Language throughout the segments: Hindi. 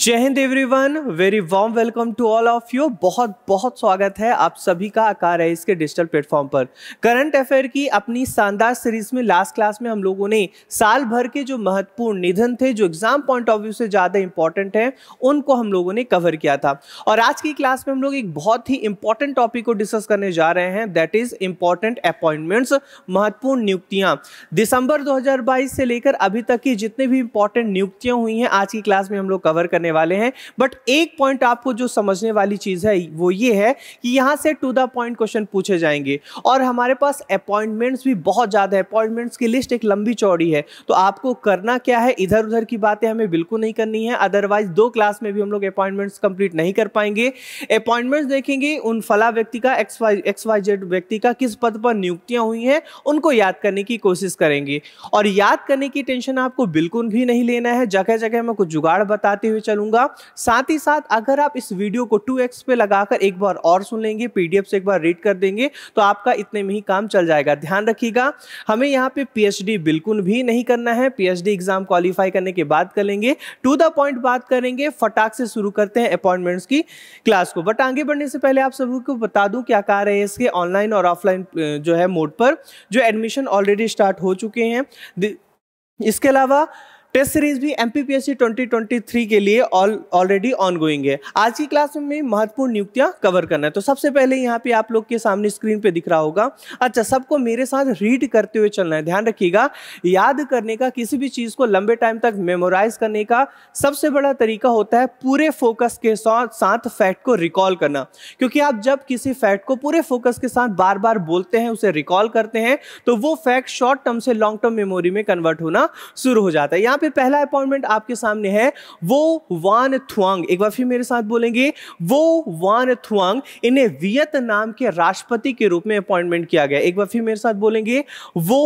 जय हिंद everyone very warm welcome to all of you बहुत बहुत स्वागत है आप सभी का आकार है इसके डिजिटल प्लेटफॉर्म पर करंट अफेयर की अपनी शानदार सीरीज में लास्ट क्लास में हम लोगों ने साल भर के जो महत्वपूर्ण निधन थे जो एग्जाम पॉइंट ऑफ व्यू से ज़्यादा इंपॉर्टेंट है उनको हम लोगों ने कवर किया था और आज की क्लास में हम लोग एक बहुत ही इंपॉर्टेंट टॉपिक को डिस्कस करने जा रहे हैं दैट इज इंपॉर्टेंट अपॉइंटमेंट्स महत्वपूर्ण नियुक्तियां दिसंबर दो से लेकर अभी तक की जितनी भी इंपॉर्टेंट नियुक्तियां हुई हैं आज की क्लास में हम लोग कवर करने करने वाले हैं बट एक पॉइंट आपको जो समझने वाली चीज़ है वो ये है कि यहाँ से टू द पॉइंट क्वेश्चन पूछे जाएंगे और हमारे पास अपॉइंटमेंट्स भी बहुत ज़्यादा है अपॉइंटमेंट्स की लिस्ट एक लंबी चौड़ी है तो आपको करना क्या है इधर उधर की बातें हमें बिल्कुल नहीं करनी है अदरवाइज दो क्लास में भी हम लोग अपॉइंटमेंट्स कंप्लीट नहीं कर पाएंगे अपॉइंटमेंट्स देखेंगे उन फला व्यक्ति का एक्स वाई जेड व्यक्ति का किस पद पर नियुक्तियां हुई हैं उनको याद करने की कोशिश करेंगे और याद करने की टेंशन आपको बिल्कुल भी नहीं लेना है जगह जगह मैं कुछ जुगाड़ बताते हुए चल चलूंगा साथ ही साथ अगर आप इस वीडियो को 2x पे लगाकर एक बार और सुन लेंगे पीडीएफ से एक बार रीड कर देंगे तो आपका इतने में ही काम चल जाएगा ध्यान रखिएगा हमें यहाँ पे पीएचडी बिल्कुल भी नहीं करना है पीएचडी एग्जाम क्वालिफाई करने के बाद कर लेंगे टू द पॉइंट बात करेंगे फटाक से शुरू करते हैं अपॉइंटमेंट्स की क्लास को बट आगे बढ़ने से पहले आप सभी को बता दूं क्या कह रहे हैं इसके ऑनलाइन और ऑफलाइन जो है मोड पर जो एडमिशन ऑलरेडी स्टार्ट हो चुके हैं इसके अलावा टेस्ट सीरीज भी एम 2023 के लिए ऑल ऑलरेडी ऑन गोइंग है आज की क्लास में महत्वपूर्ण नियुक्तियां कवर करना है तो सबसे पहले यहाँ पे आप लोग के सामने स्क्रीन पे दिख रहा होगा अच्छा सबको मेरे साथ रीड करते हुए चलना है ध्यान रखिएगा याद करने का किसी भी चीज को लंबे टाइम तक मेमोराइज करने का सबसे बड़ा तरीका होता है पूरे फोकस के साथ फैक्ट को रिकॉल करना क्योंकि आप जब किसी फैक्ट को पूरे फोकस के साथ बार बार बोलते हैं उसे रिकॉल करते हैं तो वो फैक्ट शॉर्ट टर्म से लॉन्ग टर्म मेमोरी में कन्वर्ट होना शुरू हो जाता है यहाँ पे पहला अपॉइंटमेंट आपके सामने है वो वान थुआंग एक बार फिर मेरे साथ बोलेंगे वो वान थुआंग इन्हें वियतनाम के राष्ट्रपति के रूप में अपॉइंटमेंट किया गया एक बार फिर मेरे साथ बोलेंगे वो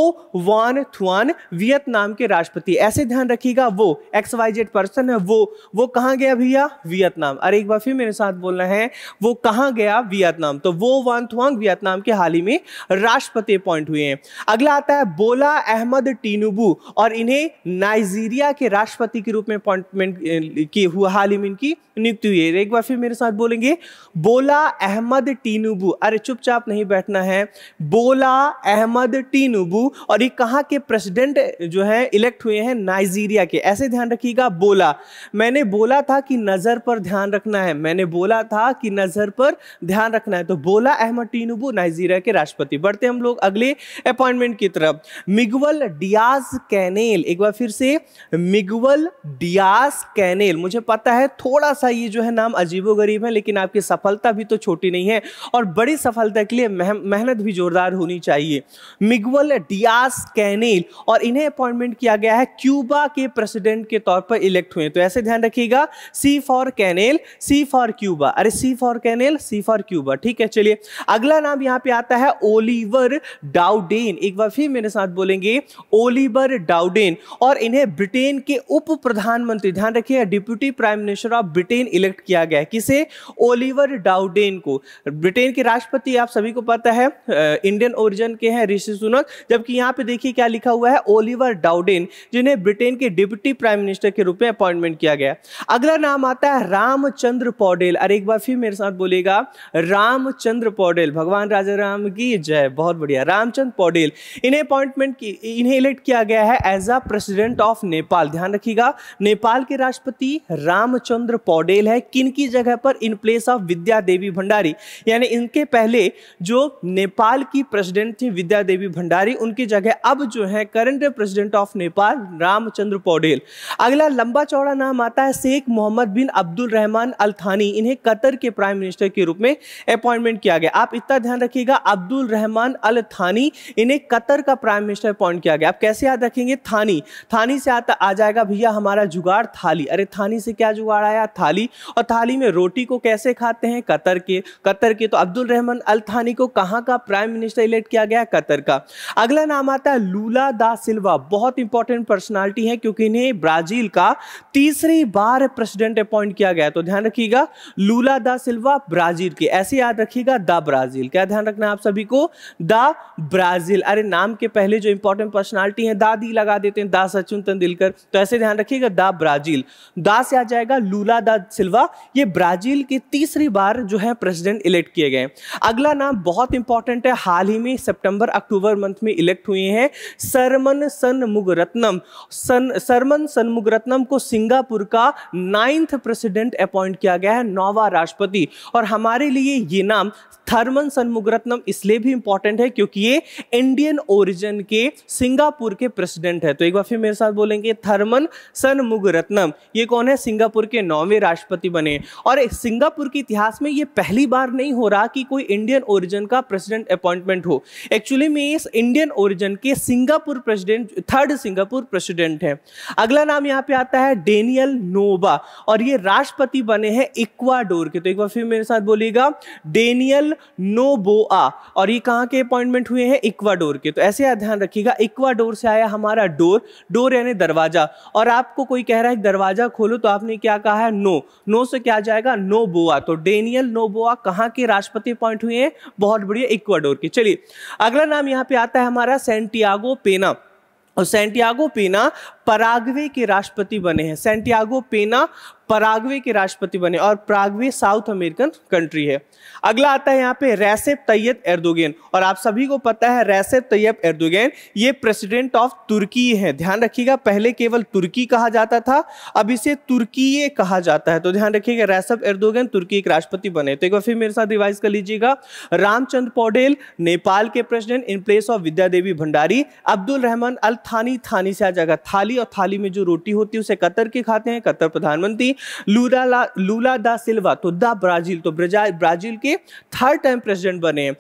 वान थुआन वियतनाम के राष्ट्रपति ऐसे ध्यान रखिएगा वो एक्स वाई जेड पर्सन है वो वो कहाँ गया भैया वियतनाम अरे एक बार फिर मेरे साथ बोलना है वो कहाँ गया वियतनाम तो वो वान थुआंग वियतनाम के हाल ही में राष्ट्रपति अपॉइंट हुए हैं अगला आता है बोला अहमद टीनुबू और इन्हें नाइजी नाइजीरिया के राष्ट्रपति के रूप में अपॉइंटमेंट की हुआ हाल ही में इनकी नियुक्ति हुई है एक बार फिर मेरे साथ बोलेंगे बोला अहमद टीनुबू अरे चुपचाप नहीं बैठना है बोला अहमद टीनुबू और ये कहाँ के प्रेसिडेंट जो है इलेक्ट हुए हैं नाइजीरिया के ऐसे ध्यान रखिएगा बोला मैंने बोला था कि नज़र पर ध्यान रखना है मैंने बोला था कि नज़र पर ध्यान रखना है तो बोला अहमद टीनुबू नाइजीरिया के राष्ट्रपति बढ़ते हम लोग अगले अपॉइंटमेंट की तरफ मिगवल डियाज कैनेल एक बार फिर से मिगवल डियास कैनेल मुझे पता है थोड़ा सा ये जो है नाम अजीबोगरीब है लेकिन आपकी सफलता भी तो छोटी नहीं है और बड़ी सफलता के लिए मेहनत भी जोरदार होनी चाहिए मिगवल डियास कैनेल और इन्हें अपॉइंटमेंट किया गया है क्यूबा के प्रेसिडेंट के तौर पर इलेक्ट हुए तो ऐसे ध्यान रखिएगा C for Canel C for Cuba अरे C for Canel C for Cuba ठीक है चलिए अगला नाम यहाँ पे आता है ओलिवर डाउडेन एक बार फिर मेरे साथ बोलेंगे ओलिवर डाउडेन और इन्हें ब्रिटेन के उप प्रधानमंत्री ध्यान रखिए deputy prime minister of Britain elect किया गया है किसे ओलिवर डाउडेन को ब्रिटेन के राष्ट्रपति आप सभी को पता है इंडियन ओरिजिन के हैं ऋषि सुनक जबकि यहाँ पे देखिए क्या लिखा हुआ है ओलिवर डाउडेन जिन्हें ब्रिटेन के डिप्यूटी प्राइम मिनिस्टर के रूप में अपॉइंटमेंट किया गया अगला नाम आता है रामचंद्र पौडेल अरे एक बार फिर मेरे साथ बोलेगा रामचंद्र पौडेल भगवान राजा राम की जय बहुत बढ़िया रामचंद्र पौडेल इन्हें अपॉइंटमेंट इन्हें इलेक्ट किया गया है as a president of Nepal ध्यान रखिएगा नेपाल के राष्ट्रपति रामचंद्र पौडेल है किन की जगह पर in place of Vidya Devi Bhandari यानी इनके पहले जो नेपाल की प्रेसिडेंट थी विद्या देवी भंडारी उनकी जगह अब जो है current president of Nepal Ramchandra Paudel अगला लंबा चौड़ा नाम आता है शेख मोहम्मद बिन अब्दुल रहमान अल थानी इन्हें कतर के प्राइम मिनिस्टर के रूप में अपॉइंटमेंट किया गया आप इतना ध्यान रखिएगा अब्दुल रहमान अल थानी इन्हें कतर का प्राइम मिनिस्टर अपॉइंट किया गया आप कैसे याद रखेंगे थानी थानी से आता आ जाएगा भैया हमारा जुगाड़ थाली अरे थानी से क्या जुगाड़ आया थाली और थाली में रोटी को कैसे खाते हैं कतर के कतर के तो अब्दुल रहमान अल थानी को कहाँ का प्राइम मिनिस्टर इलेक्ट किया गया कतर का अगला नाम आता है लूला दा सिल्वा बहुत इंपॉर्टेंट पर्सनैलिटी है क्योंकि इन्हें ब्राजील का तीसरी बार प्रेसिडेंट अपॉइंट किया गया तो ध्यान रखिएगा लूला दा सिल्वा ब्राजील के ऐसे याद रखिएगा द ब्राजील क्या ध्यान रखना आप सभी को द ब्राजील अरे नाम के पहले जो इंपॉर्टेंट पर्सनैलिटी है दादी लगा देते हैं दा सचिन तेंदुलकर मिलकर तो ऐसे ध्यान रखिएगा दा ब्राजील दा से आ जाएगा लूला दा सिल्वा ये ब्राजील के तीसरी बार जो है प्रेसिडेंट इलेक्ट किए गए अगला नाम बहुत इंपॉर्टेंट है हाल ही में सितंबर अक्टूबर मंथ में इलेक्ट हुए हैं सरमन सनमुगरत्नम सन सरमन सनमुगरत्नम को सिंगापुर का नाइन्थ प्रेसिडेंट अपॉइंट किया गया है नौवा राष्ट्रपति और हमारे लिए ये नाम थर्मन सन्मुगरत्नम इसलिए भी इंपॉर्टेंट है क्योंकि ये इंडियन ओरिजिन के सिंगापुर के प्रेसिडेंट है तो एक बार फिर मेरे साथ बोलेंगे थर्मन सन्मुगरत्नम ये कौन है सिंगापुर के नौवे राष्ट्रपति बने और सिंगापुर के इतिहास में ये पहली बार नहीं हो रहा कि कोई इंडियन ओरिजिन का प्रेसिडेंट अपॉइंटमेंट हो एक्चुअली में इस इंडियन ओरिजिन के Singapore president third Singapore president है अगला नाम यहाँ पे आता है डेनियल नोबा और ये राष्ट्रपति बने हैं इक्वाडोर के तो एक बार फिर मेरे साथ बोलेगा डेनियल नोबोआ और ये कहाँ के अपॉइंटमेंट हुए हैं इक्वाडोर के तो ऐसे ध्यान रखिएगा इक्वाडोर से आया हमारा डोर डोर यानी दरवाजा और आपको कोई कह रहा है दरवाजा खोलो तो आपने क्या कहा है नो नो से क्या जाएगा नोबोआ तो डेनियल नोबोआ कहाँ के राष्ट्रपति अपॉइंट हुए हैं बहुत बढ़िया इक्वाडोर के चलिए अगला नाम यहाँ पे आता है हमारा सेंटियागो पेना और सेंटियागो पेना पराग्वे के राष्ट्रपति बने हैं सेंटियागो पेना पराग्वे के राष्ट्रपति बने और प्राग्वे साउथ अमेरिकन कंट्री है अगला आता है यहाँ पे रैसेप तैयब एर्दोगेन और आप सभी को पता है रैसेप तैयब एर्दोगेन ये प्रेसिडेंट ऑफ तुर्की है ध्यान रखिएगा पहले केवल तुर्की कहा जाता था अब इसे तुर्की कहा जाता है तो ध्यान रखिएगा रैसेप एर्दोगेन तुर्की एक राष्ट्रपति बने तो एक बार फिर मेरे साथ रिवाइज कर लीजिएगा रामचंद्र पौडेल नेपाल के president in place of Vidya Devi Bhandari Abdul Rahman Al Thani Thani से आ जाएगा थाली और थाली में जो रोटी होती है उसे कतर के खाते हैं कतर प्रधानमंत्री लूला ला लूला दा सिल्वा तो द ब्राजील तो ब्राजील के थर्ड टाइम प्रेसिडेंट बने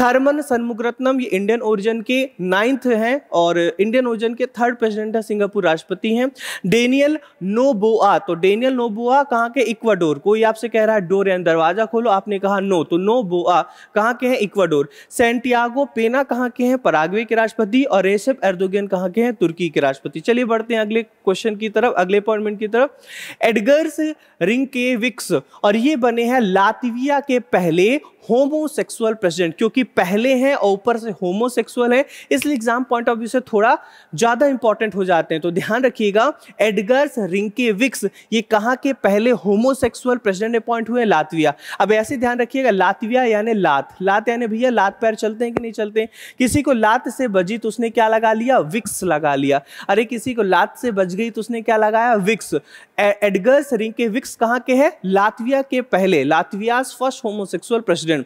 थर्मन सन्मुगरत्नम ये इंडियन ओरिजन के नाइन्थ हैं और इंडियन ओरिजन के थर्ड प्रेसिडेंट हैं सिंगापुर राष्ट्रपति हैं डेनियल नोबोआ तो डेनियल नोबोआ कहाँ के इक्वाडोर कोई आपसे कह रहा है डोर एन दरवाजा खोलो आपने कहा नो तो नो बोआ कहाँ के हैं इक्वाडोर सेंटियागो पेना कहाँ के हैं पराग्वे के राष्ट्रपति और रेसेप एर्दोगन कहाँ के हैं तुर्की के राष्ट्रपति चलिए बढ़ते हैं अगले क्वेश्चन की तरफ अगले अपॉइंटमेंट की तरफ एडगर पियर्स रिंके विक्स और ये बने हैं लातविया के पहले होमोसेक्सुअल प्रेसिडेंट क्योंकि पहले हैं और ऊपर से होमोसेक्सुअल हैं इसलिए एग्जाम पॉइंट ऑफ व्यू से थोड़ा ज़्यादा इंपॉर्टेंट हो जाते हैं तो ध्यान रखिएगा एडगर्स रिंके विक्स ये कहाँ के पहले होमोसेक्सुअल प्रेसिडेंट अपॉइंट हुए लातविया अब ऐसे ध्यान रखिएगा लातविया यानी लात लात यानी भैया लात पैर चलते हैं कि नहीं चलते किसी को लात से बजी तो उसने क्या लगा लिया विक्स लगा लिया अरे किसी को लात से बज गई तो उसने क्या लगाया विक्स एडगर्स रिंके विक्स कहाँ के हैं लातविया के पहले लातवियाज फर्स्ट होमोसेक्सुअल प्रेसिडेंट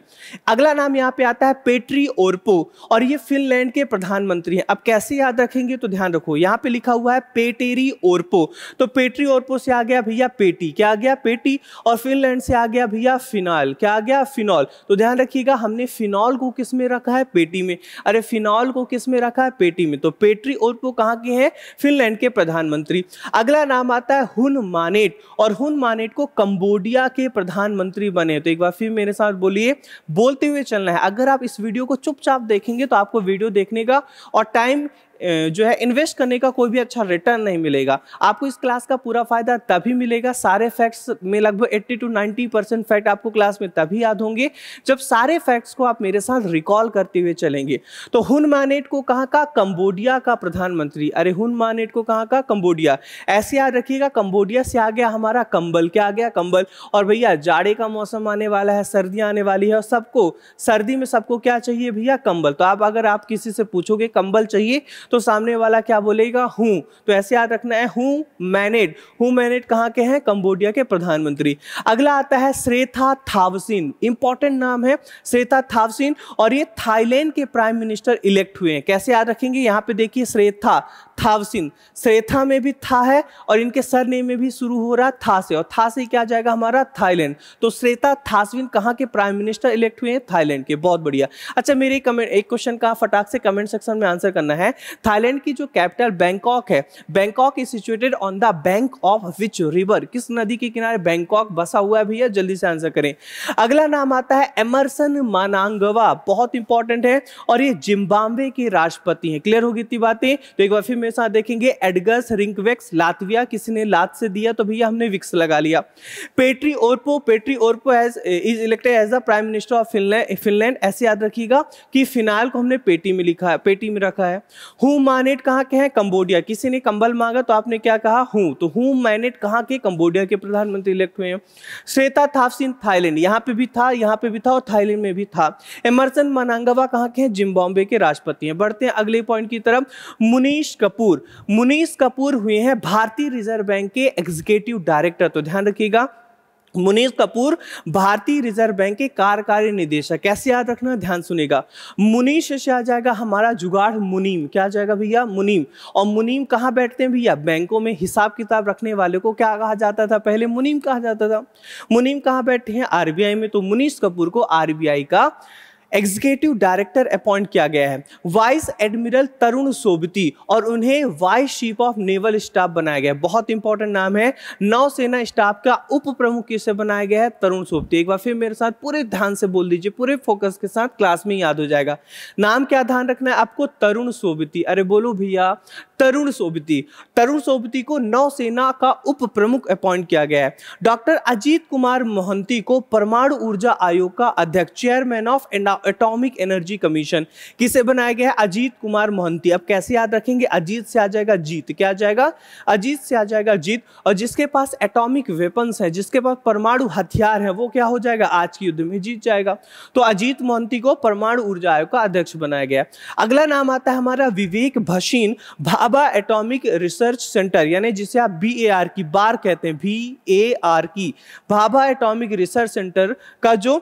अगला नाम यहाँ पे आता है पेट्री ओरपो और ये फिनलैंड के प्रधानमंत्री हैं अब कैसे याद रखेंगे तो ध्यान रखो यहाँ पे लिखा हुआ है पेटेरी ओरपो तो पेट्री ओरपो से आ गया भैया पेटी क्या आ गया पेटी और फिनलैंड से आ गया भैया फिनॉल क्या आ गया फिनॉल तो ध्यान रखिएगा हमने फिनॉल को किस में रखा है पेटी में अरे फिनॉल को किस में रखा है पेटी में तो पेट्री ओरपो कहाँ के हैं फिनलैंड के प्रधानमंत्री अगला नाम आता है हुन मानेट और हुन मानेट को कंबोडिया के प्रधानमंत्री बने तो एक बार फिर मेरे साथ बोलिए बोलते हुए चलना है अगर आप इस वीडियो को चुपचाप देखेंगे तो आपको वीडियो देखने का और टाइम जो है इन्वेस्ट करने का कोई भी अच्छा रिटर्न नहीं मिलेगा आपको इस क्लास का पूरा फायदा तभी मिलेगा सारे फैक्ट्स में लगभग 80 टू 90 परसेंट फैक्ट आपको क्लास में तभी याद होंगे जब सारे फैक्ट्स को आप मेरे साथ रिकॉल करते हुए चलेंगे तो हुन मानेट को कहाँ का कंबोडिया का प्रधानमंत्री अरे हुन मानेट को कहाँ का कंबोडिया ऐसे याद रखिएगा कंबोडिया से आ गया हमारा कंबल क्या आ गया कंबल और भैया जाड़े का मौसम आने वाला है सर्दियाँ आने वाली है और सबको सर्दी में सबको क्या चाहिए भैया कंबल तो आप अगर आप किसी से पूछोगे कंबल चाहिए तो सामने वाला क्या बोलेगा हूँ तो ऐसे याद रखना है हूँ मैनेड हूँ मैनेड कहाँ के हैं कंबोडिया के प्रधानमंत्री अगला आता है श्रेथा थावसिन इंपॉर्टेंट नाम है श्रेथा थावसिन और ये थाईलैंड के प्राइम मिनिस्टर इलेक्ट हुए हैं कैसे याद रखेंगे यहाँ पे देखिए श्रेथा थावसिन श्रेथा में भी था है और इनके सर नेम में भी शुरू हो रहा था से और था से क्या जाएगा हमारा थाईलैंड तो श्रेता थासविन कहाँ के प्राइम मिनिस्टर इलेक्ट हुए हैं थाईलैंड के बहुत बढ़िया अच्छा मेरे कमेंट एक क्वेश्चन का फटाक से कमेंट सेक्शन में आंसर करना है थाईलैंड की जो कैपिटल बैंकॉक है Bangkok is situated on the bank of which river किस नदी के किनारे बैंकॉक बसा हुआ है भैया जल्दी से आंसर करें अगला नाम आता है एमरसन मानांगवा बहुत इंपॉर्टेंट है और ये जिम्बाब्वे के राष्ट्रपति हैं क्लियर होगी इतनी बातें तो एक बार फिर मेरे साथ देखेंगे एडगस रिंकवेक्स लातविया किसी ने लात से दिया तो भैया हमने विक्स लगा लिया Petteri Orpo Petteri Orpo as is elected as the prime minister of Finland Finland ऐसे याद रखिएगा कि फिनाल को हमने पेटी में लिखा है पेटी में रखा है हु मानेट कहाँ के हैं कंबोडिया किसी ने कंबल मांगा तो आपने क्या कहा हूँ तो हु मानेट कहाँ के कंबोडिया के प्रधानमंत्री इलेक्ट हुए हैं श्वेता थापसिन थाईलैंड यहाँ पे भी था यहाँ पे भी था और थाईलैंड में भी था एमरसन मनांगवा कहाँ के हैं जिम्बाब्वे के राष्ट्रपति हैं बढ़ते हैं अगले पॉइंट की तरफ मुनीश कपूर मुनीश कपूर हुए हैं भारतीय रिजर्व बैंक के एग्जीक्यूटिव डायरेक्टर तो ध्यान रखिएगा मुनीज कपूर भारतीय रिजर्व बैंक के कार्यकारी निदेशक कैसे याद रखना ध्यान सुनेगा मुनीश से आ जाएगा हमारा जुगाड़ मुनीम क्या आ जाएगा भैया मुनीम और मुनीम कहाँ बैठते हैं भैया बैंकों में हिसाब किताब रखने वाले को क्या कहा जाता था पहले मुनीम कहा जाता था मुनीम कहाँ बैठे हैं आरबीआई में तो मुनीष कपूर को आरबीआई का एग्जीक्यूटिव डायरेक्टर अपॉइंट किया गया है वाइस एडमिरल तरुण सोबती और उन्हें vice chief of naval staff बनाया गया है बहुत इंपॉर्टेंट नाम है नौसेना स्टाफ का उप प्रमुख किसे बनाया गया है तरुण सोबती एक बार फिर मेरे साथ पूरे ध्यान से बोल दीजिए पूरे फोकस के साथ क्लास में याद हो जाएगा नाम क्या ध्यान रखना है आपको तरुण सोबती अरे बोलो भैया तरुण सोबती तरुण सोबती को नौसेना का उप प्रमुख अपॉइंट किया गया है डॉक्टर अजीत कुमार मोहंती को परमाणु ऊर्जा आयोग का अध्यक्ष चेयरमैन ऑफ इंडा एटॉमिक एनर्जी कमीशन किसे बनाया गया है अजीत कुमार मोहंती अब कैसे याद रखेंगे अजीत से आ जाएगा जीत क्या आ जाएगा अजीत से आ जाएगा जीत और जिसके पास एटॉमिक वेपन्स है जिसके पास परमाणु हथियार है वो क्या हो जाएगा आज के युद्ध में जीत जाएगा तो अजीत मोहंती को परमाणु ऊर्जा आयोग का अध्यक्ष बनाया गया अगला नाम आता है हमारा Vivek Bhasin Bhabha atomic research centre यानी जिसे आप बी ए आर की बार कहते हैं बी ए आर की भाभा एटॉमिक रिसर्च सेंटर का जो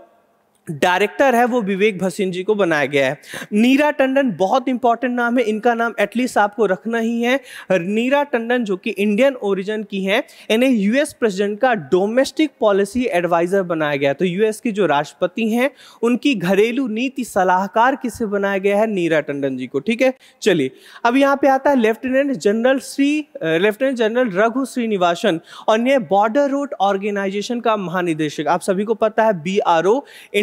डायरेक्टर है वो विवेक भसीन जी को बनाया गया है नीरा टंडन बहुत इंपॉर्टेंट नाम है इनका नाम एटलीस्ट आपको रखना ही है नीरा टंडन जो कि इंडियन ओरिजिन की हैं इन्हें यूएस प्रेसिडेंट का डोमेस्टिक पॉलिसी एडवाइजर बनाया गया तो यूएस के जो राष्ट्रपति हैं उनकी घरेलू नीति सलाहकार किसे बनाया गया है नीरा टंडन जी को ठीक है चलिए अब यहाँ पे आता है lieutenant general Shri lieutenant general Raghu Srinivasan और ये बॉर्डर रोड ऑर्गेनाइजेशन का महानिदेशक आप सभी को पता है बी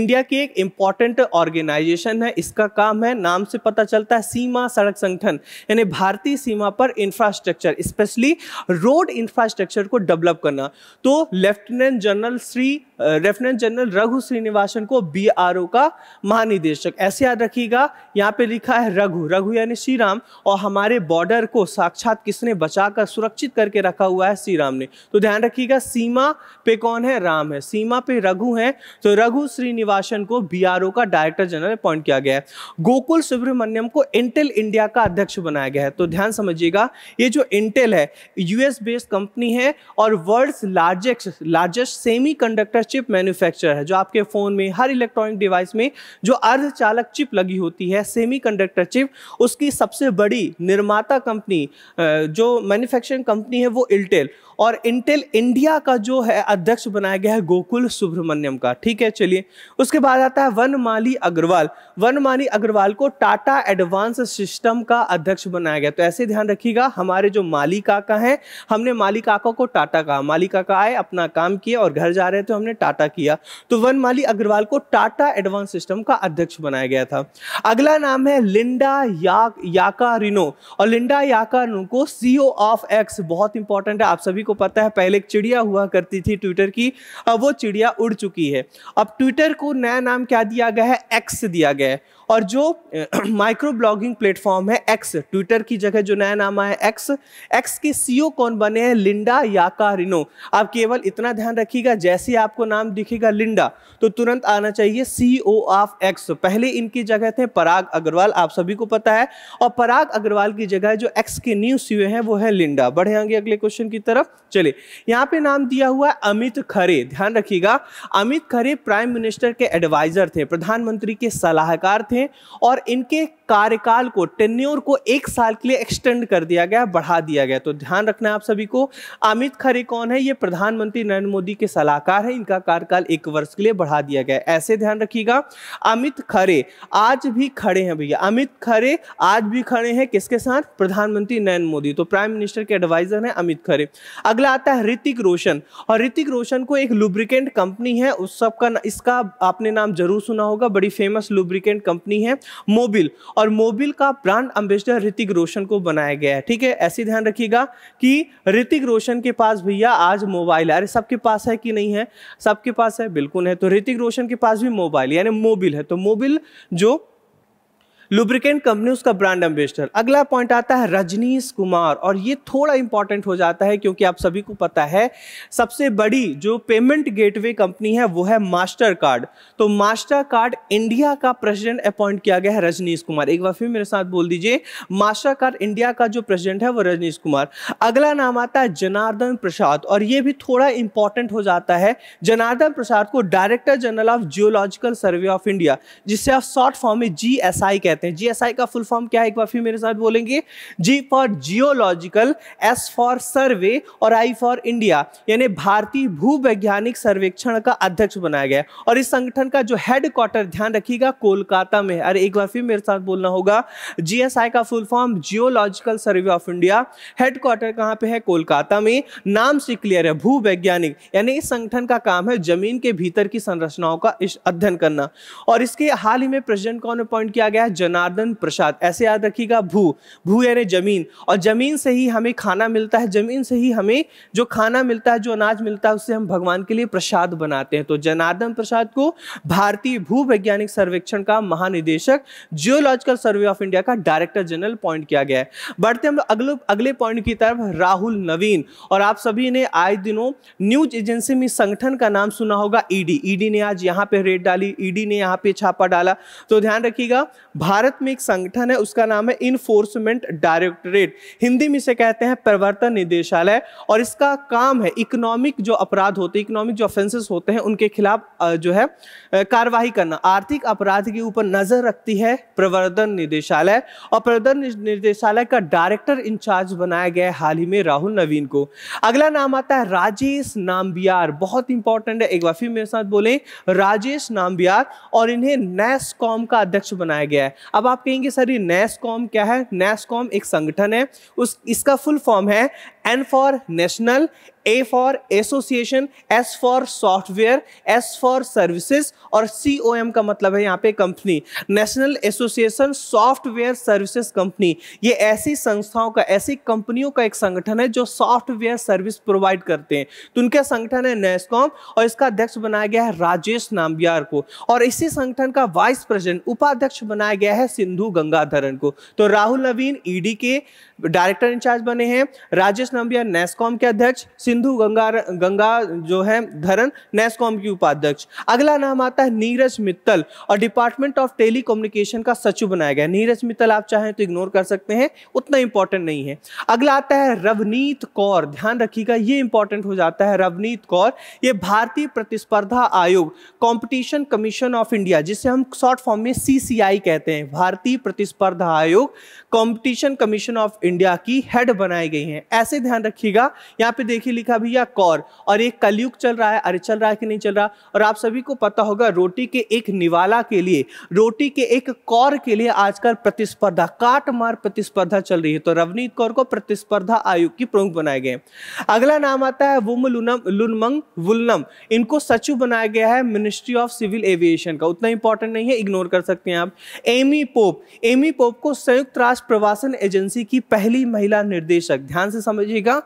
इंडिया इंडिया की एक इंपॉर्टेंट ऑर्गेनाइजेशन है इसका काम है नाम से पता चलता है सीमा सड़क संगठन यानी भारतीय सीमा पर इंफ्रास्ट्रक्चर स्पेशली रोड इंफ्रास्ट्रक्चर को डेवलप करना तो lieutenant general Shri lieutenant general Raghu Srinivasan को बी का महानिदेशक ऐसे याद रखिएगा यहाँ पे लिखा है रघु रघु यानी श्री राम और हमारे बॉर्डर को साक्षात किसने बचाकर सुरक्षित करके रखा हुआ है श्री राम ने तो ध्यान रखिएगा सीमा पे कौन है राम है सीमा पे रघु है तो रघु श्रीनिवास सुभाषन को बीआरओ का डायरेक्टर जनरल अपॉइंट किया गया है गोकुल सुब्रमण्यम को इंटेल इंडिया का अध्यक्ष बनाया गया है तो ध्यान समझिएगा ये जो इंटेल है यूएस बेस्ड कंपनी है और world largest largest semi chip manufacture है जो आपके फ़ोन में हर इलेक्ट्रॉनिक डिवाइस में जो अर्धचालक चिप लगी होती है सेमी चिप उसकी सबसे बड़ी निर्माता कंपनी जो मैन्युफैक्चरिंग कंपनी है वो इंटेल और इंटेल इंडिया का जो है अध्यक्ष बनाया गया है गोकुल सुब्रमण्यम का ठीक है चलिए उसके बाद आता है वन माली अग्रवाल वन माली अग्रवाल को टाटा एडवांस सिस्टम का अध्यक्ष बनाया गया तो ऐसे ध्यान रखिएगा हमारे जो माली काका हैं हमने माली काका को टाटा कहा माली काका आए अपना काम किया और घर जा रहे थे हमने टाटा किया तो वन माली अग्रवाल को टाटा एडवांस सिस्टम का अध्यक्ष बनाया गया था अगला नाम है लिंडा या, याकारिनो और लिंडा याकारिनो को सीओ ऑफ एक्स बहुत इंपॉर्टेंट है आप सभी को पता है पहले एक चिड़िया हुआ करती थी ट्विटर की अब वो चिड़िया उड़ चुकी है अब ट्विटर को नया नाम क्या दिया गया है एक्स दिया गया है और जो माइक्रो ब्लॉगिंग प्लेटफॉर्म है एक्स ट्विटर की जगह जो नया नाम आया एक्स एक्स के सीईओ e कौन बने हैं लिंडा याका रिनो आप केवल इतना ध्यान रखिएगा जैसे आपको नाम दिखेगा लिंडा तो तुरंत आना चाहिए सीईओ ऑफ एक्स पहले इनकी जगह थे पराग अग्रवाल आप सभी को पता है और पराग अग्रवाल की जगह जो एक्स के न्यू सी e हैं वो है लिंडा बढ़े आगे अगले क्वेश्चन की तरफ चले यहाँ पे नाम दिया हुआ है अमित खरे ध्यान रखिएगा अमित खरे प्राइम मिनिस्टर के एडवाइजर थे प्रधानमंत्री के सलाहकार थे थे और इनके कार्यकाल को टेन्योर को एक साल के लिए एक्सटेंड कर दिया गया बढ़ा दिया गया तो ध्यान रखना है आप सभी को अमित खरे कौन है ये प्रधानमंत्री नरेंद्र मोदी के सलाहकार है इनका कार्यकाल एक वर्ष के लिए बढ़ा दिया गया ऐसे ध्यान रखिएगा अमित खरे आज भी खड़े हैं भैया अमित खरे आज भी खड़े हैं किसके साथ प्रधानमंत्री नरेंद्र मोदी तो प्राइम मिनिस्टर के एडवाइजर हैं अमित खरे अगला आता है ऋतिक रोशन और ऋतिक रोशन को एक लुब्रिकेंट कंपनी है उस सबका इसका आपने नाम जरूर सुना होगा बड़ी फेमस लुब्रिकेंट कंपनी कंपनी है मोबिल और मोबिल का ब्रांड एम्बेसडर ऋतिक रोशन को बनाया गया है ठीक है ऐसे ध्यान रखिएगा कि ऋतिक रोशन के पास भैया आज मोबाइल है अरे सबके पास है कि नहीं है सबके पास है बिल्कुल है तो ऋतिक रोशन के पास भी मोबाइल यानी मोबिल है तो मोबिल जो लुब्रिकेंट कंपनी उसका ब्रांड एम्बेसडर अगला पॉइंट आता है रजनीश कुमार और ये थोड़ा इंपॉर्टेंट हो जाता है क्योंकि आप सभी को पता है सबसे बड़ी जो पेमेंट गेटवे कंपनी है वो है मास्टर कार्ड तो मास्टर कार्ड इंडिया का प्रेसिडेंट अपॉइंट किया गया है रजनीश कुमार एक बार फिर मेरे साथ बोल दीजिए मास्टर कार्ड इंडिया का जो प्रेसिडेंट है वो रजनीश कुमार अगला नाम आता है जनार्दन प्रसाद और ये भी थोड़ा इंपॉर्टेंट हो जाता है जनार्दन प्रसाद को director general of geological survey of India जिसे आप शॉर्ट फॉर्म में जी कहते कहते हैं जीएसआई का फुल फॉर्म क्या है एक बार फिर मेरे साथ बोलेंगे G for geological S for survey और आई फॉर इंडिया यानी भारतीय भूवैज्ञानिक सर्वेक्षण का अध्यक्ष बनाया गया और इस संगठन का जो हेडक्वार्टर ध्यान रखिएगा कोलकाता में अरे एक बार फिर मेरे साथ बोलना होगा जीएसआई का full form geological survey of India headquarter कहाँ पे है कोलकाता में नाम से क्लियर है भू वैज्ञानिक यानी इस संगठन का काम है जमीन के भीतर की संरचनाओं का अध्ययन करना और इसके हाल ही में प्रेसिडेंट कौन अपॉइंट किया गया है जनार्दन प्रसाद ऐसे याद रखिएगा भू भू यानी जमीन और जमीन से ही हमें खाना मिलता है जमीन से ही हमें जो खाना मिलता है जो अनाज मिलता है उससे हम भगवान के लिए प्रसाद बनाते हैं तो जनार्दन प्रसाद को भारतीय भू वैज्ञानिक सर्वेक्षण का महानिदेशक जियोलॉजिकल सर्वे ऑफ इंडिया का डायरेक्टर जनरल पॉइंट किया गया है बढ़ते हम अगले अगले पॉइंट की तरफ राहुल नवीन और आप सभी ने आए दिनों न्यूज एजेंसी में संगठन का नाम सुना होगा ईडी ईडी ने आज यहाँ पे रेड डाली ईडी ने यहाँ पे छापा डाला तो ध्यान रखिएगा भारत में एक संगठन है उसका नाम है इन्फोर्समेंट डायरेक्टरेट हिंदी में इसे कहते हैं प्रवर्तन निदेशालय और इसका काम है इकोनॉमिक जो अपराध होते हैं इकोनॉमिक जो ऑफेंसेस होते हैं उनके खिलाफ जो है कार्रवाई करना आर्थिक अपराध के ऊपर नजर रखती है प्रवर्तन निदेशालय और प्रवर्तन निदेशालय का डायरेक्टर इंचार्ज बनाया गया है हाल ही में राहुल नवीन को अगला नाम आता है राजेश नामबियार बहुत इंपॉर्टेंट है एक बार फिर मेरे साथ बोले राजेश नाम्बियार और इन्हें नेस्कॉम का अध्यक्ष बनाया गया है अब आप कहेंगे सर ये नेस्कॉम क्या है नेस्कॉम एक संगठन है उस इसका फुल फॉर्म है N for national A for association S for software S for services और सी ओ एम का मतलब है यहाँ पे company national association software services company ये ऐसी संस्थाओं का ऐसी कंपनियों का एक संगठन है जो सॉफ्टवेयर सर्विस प्रोवाइड करते हैं तो उनका संगठन है नेस्कॉम और इसका अध्यक्ष बनाया गया है राजेश नाम्बियार को और इसी संगठन का वाइस प्रेसिडेंट उपाध्यक्ष बनाया गया है सिंधु गंगाधरन को तो राहुल नवीन ईडी के डायरेक्टर इंचार्ज बने हैं राजेश नाम्बियार नेस्कॉम के अध्यक्ष सिंधु गंगा गंगा जो है धरन नेस्कॉम की उपाध्यक्ष अगला नाम आता है नीरज मित्तल और डिपार्टमेंट ऑफ टेली कम्युनिकेशन का सचिव बनाया गया नीरज मित्तल आप चाहें तो इग्नोर कर सकते हैं उतना इंपॉर्टेंट नहीं है अगला आता है रवनीत कौर ध्यान रखिएगा ये इंपॉर्टेंट हो जाता है रवनीत कौर ये भारतीय प्रतिस्पर्धा आयोग कॉम्पिटिशन कमीशन ऑफ इंडिया जिसे हम शॉर्ट फॉर्म में सी कहते हैं भारतीय प्रतिस्पर्धा आयोग कॉम्पिटिशन कमीशन ऑफ इंडिया की हेड बनाई गई है ऐसे ध्यान रखिएगा यहाँ पे देखिए लिखा भैया कौर और एक कलयुग चल रहा है अरे चल रहा है कि नहीं चल रहा और आप सभी को पता होगा रोटी के एक निवाला के लिए रोटी के एक कौर के लिए आजकल प्रतिस्पर्धा काट मार प्रतिस्पर्धा चल रही है तो रवनीत कौर को प्रतिस्पर्धा आयोग की प्रमुख बनाए गए अगला नाम आता है वुम लुनम लुनमंग वुलनम इनको सचिव बनाया गया है मिनिस्ट्री ऑफ सिविल एविएशन का उतना इंपॉर्टेंट नहीं है इग्नोर कर सकते हैं आप एमी पोप एमी पोप को संयुक्त राष्ट्र प्रवासन एजेंसी की पहली महिला निर्देशक ध्यान से समझिएगा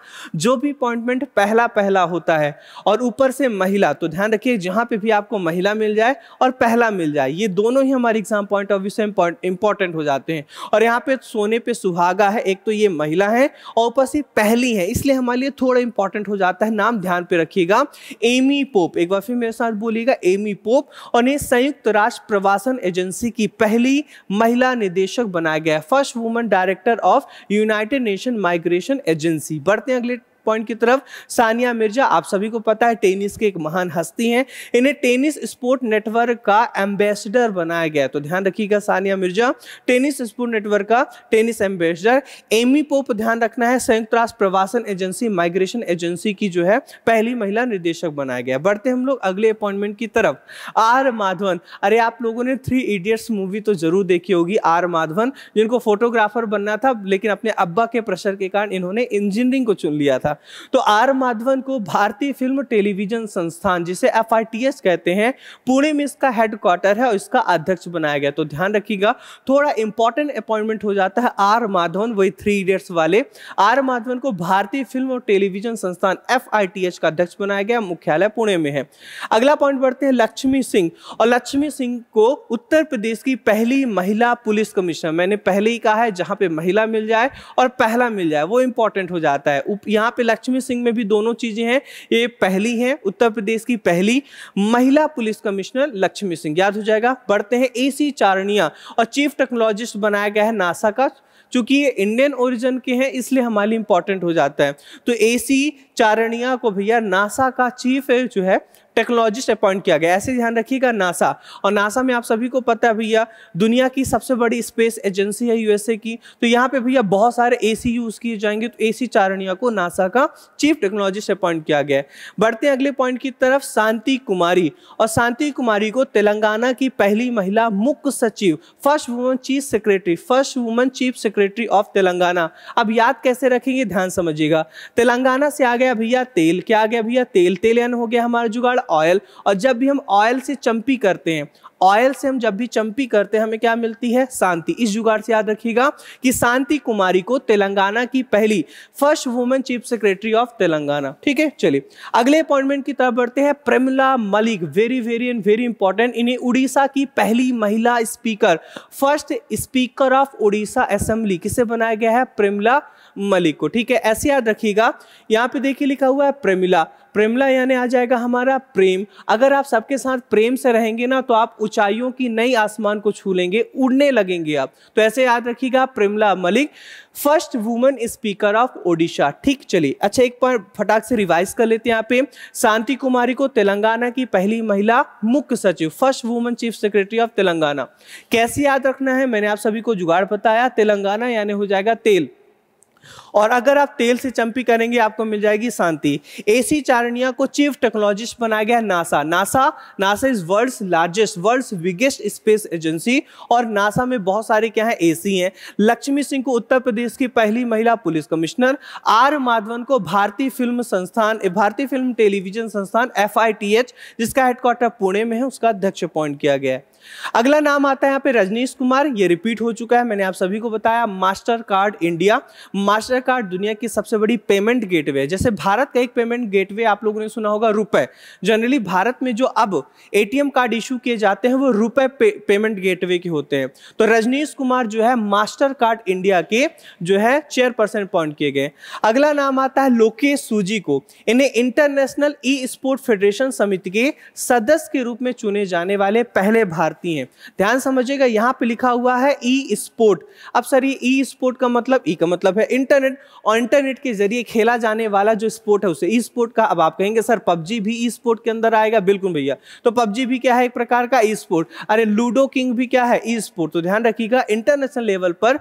जो भी अपॉइंटमेंट डिपार्टमेंट पहला पहला होता है और ऊपर से महिला तो ध्यान रखिए जहाँ पे भी आपको महिला मिल जाए और पहला मिल जाए ये दोनों ही हमारे एग्जाम पॉइंट ऑफ व्यू से इंपॉर्टेंट हो जाते हैं और यहाँ पे सोने पे सुहागा है एक तो ये महिला है और ऊपर से पहली है इसलिए हमारे लिए थोड़ा इंपॉर्टेंट हो जाता है नाम ध्यान पे रखिएगा एमी पोप एक बार फिर मेरे साथ बोलिएगा एमी पोप और ये संयुक्त राष्ट्र प्रवासन एजेंसी की पहली महिला निदेशक बनाया गया first woman director of United Nation migration agency बढ़ते हैं अगले पॉइंट की तरफ सानिया मिर्जा आप सभी को पता है टेनिस के एक महान हस्ती हैं इन्हें टेनिस स्पोर्ट नेटवर्क का एम्बेसडर बनाया गया तो ध्यान रखिएगा Sania Mirza tennis sport network का टेनिस एम्बेसडर एमी पोप ध्यान रखना है संयुक्त राष्ट्र प्रवासन एजेंसी माइग्रेशन एजेंसी की जो है पहली महिला निर्देशक बनाया गया बढ़ते हम लोग अगले अपॉइंटमेंट की तरफ आर माधवन अरे आप लोगों ने थ्री इडियट्स मूवी तो जरूर देखी होगी आर माधवन जिनको फोटोग्राफर बनना था लेकिन अपने अब्बा के प्रेशर के कारण इन्होंने इंजीनियरिंग को चुन लिया था था तो आर माधवन को भारतीय फिल्म टेलीविजन संस्थान जिसे एफ कहते हैं पुणे में इसका हेडक्वार्टर है और इसका अध्यक्ष बनाया गया तो ध्यान रखिएगा थोड़ा इंपॉर्टेंट अपॉइंटमेंट हो जाता है आर माधवन वही थ्री इडियट्स वाले आर माधवन को भारतीय फिल्म और टेलीविजन संस्थान एफ का अध्यक्ष बनाया गया मुख्यालय पुणे में है अगला पॉइंट बढ़ते हैं लक्ष्मी सिंह और लक्ष्मी सिंह को उत्तर प्रदेश की पहली महिला पुलिस कमिश्नर मैंने पहले ही कहा है जहां पे महिला मिल जाए और पहला मिल जाए वो इंपॉर्टेंट हो जाता है यहां पे पे लक्ष्मी सिंह में भी दोनों चीजें हैं ये पहली है उत्तर प्रदेश की पहली महिला पुलिस कमिश्नर लक्ष्मी सिंह याद हो जाएगा बढ़ते हैं एसी चारणिया और चीफ टेक्नोलॉजिस्ट बनाया गया है नासा का चूंकि ये इंडियन ओरिजिन के हैं इसलिए हमारे लिए इंपॉर्टेंट हो जाता है तो एसी चारणिया को भैया नासा का चीफ जो है टेक्नोलॉजिस्ट अपॉइंट किया गया ऐसे ध्यान रखिएगा नासा और नासा में आप सभी को पता है भैया दुनिया की सबसे बड़ी स्पेस एजेंसी है यूएसए की तो यहाँ पे भैया बहुत सारे ए यूज किए जाएंगे तो ए चारणिया को नासा का चीफ टेक्नोलॉजिस्ट अपॉइंट किया गया है बढ़ते हैं अगले पॉइंट की तरफ शांति कुमारी और शांति कुमारी को तेलंगाना की पहली महिला मुख्य सचिव first woman chief secretary first woman chief secretary of Telangana अब याद कैसे रखेंगे ध्यान समझिएगा तेलंगाना से आ गया भैया तेल क्या आ गया भैया तेल तेल यान हो गया हमारा जुगाड़ कॉल्ड ऑयल और जब भी हम ऑयल से चंपी करते हैं ऑयल से हम जब भी चंपी करते हैं हमें क्या मिलती है शांति इस जुगाड़ से याद रखिएगा कि शांति कुमारी को तेलंगाना की पहली first women chief secretary of Telangana ठीक है चलिए अगले अपॉइंटमेंट की तरफ बढ़ते हैं Premila Malik very very and very important इन्हें उड़ीसा की पहली महिला speaker first speaker of Orissa assembly किसे बनाया गया है प्रेमिला मलिक को ठीक है ऐसे याद रखिएगा यहाँ पे देखिए लिखा हुआ है प्रेमिला प्रेमला यानी आ जाएगा हमारा प्रेम अगर आप सबके साथ प्रेम से रहेंगे ना तो आप ऊंचाइयों की नई आसमान को छू लेंगे उड़ने लगेंगे आप तो ऐसे याद रखिएगा Premila Malik first woman speaker of Odisha ठीक चलिए अच्छा एक बार फटाक से रिवाइज कर लेते हैं यहाँ पे शांति कुमारी को तेलंगाना की पहली महिला मुख्य सचिव first woman chief secretary of Telangana कैसे याद रखना है मैंने आप सभी को जुगाड़ बताया तेलंगाना यानी हो जाएगा तेल और अगर आप तेल से चंपी करेंगे आपको मिल जाएगी शांति एसी चारणिया को चीफ टेक्नोलॉजिस्ट बनाया गया NASA NASA NASA is world's largest world's biggest space agency और नासा में बहुत सारे क्या है एसी हैं लक्ष्मी सिंह को उत्तर प्रदेश की पहली महिला पुलिस कमिश्नर आर माधवन को भारतीय फिल्म संस्थान भारतीय फिल्म टेलीविजन संस्थान एफ जिसका हेडक्वार्टर पुणे में है उसका अध्यक्ष अपॉइंट किया गया है अगला नाम आता है यहाँ पे रजनीश कुमार ये रिपीट हो चुका है मैंने आप सभी को बताया Mastercard India master Aadhaar card दुनिया की सबसे बड़ी पेमेंट गेटवे है जैसे भारत का एक पेमेंट गेटवे आप लोगों ने सुना होगा रुपए जनरली भारत में जो अब एटीएम कार्ड इशू किए जाते हैं वो रुपए पे, पेमेंट गेटवे के होते हैं तो रजनीश कुमार जो है मास्टर कार्ड इंडिया के जो है चेयरपर्सन अपॉइंट किए गए अगला नाम आता है लोकेश सूजी को इन्हें इंटरनेशनल ई स्पोर्ट फेडरेशन समिति के सदस्य के रूप में चुने जाने वाले पहले भारतीय हैं ध्यान समझिएगा यहाँ पे लिखा हुआ है ई स्पोर्ट अब सर ये ई स्पोर्ट का मतलब ई e का मतलब है इंटरनेट इंटरनेट और इंटरनेट के जरिए खेला जाने वाला जो स्पोर्ट है उसे ई स्पोर्ट का अब आप कहेंगे सर पबजी भी ई स्पोर्ट के अंदर आएगा बिल्कुल भैया तो पबजी भी क्या है एक प्रकार का ई स्पोर्ट अरे लूडो किंग भी क्या है ई स्पोर्ट तो ध्यान रखिएगा इंटरनेशनल लेवल पर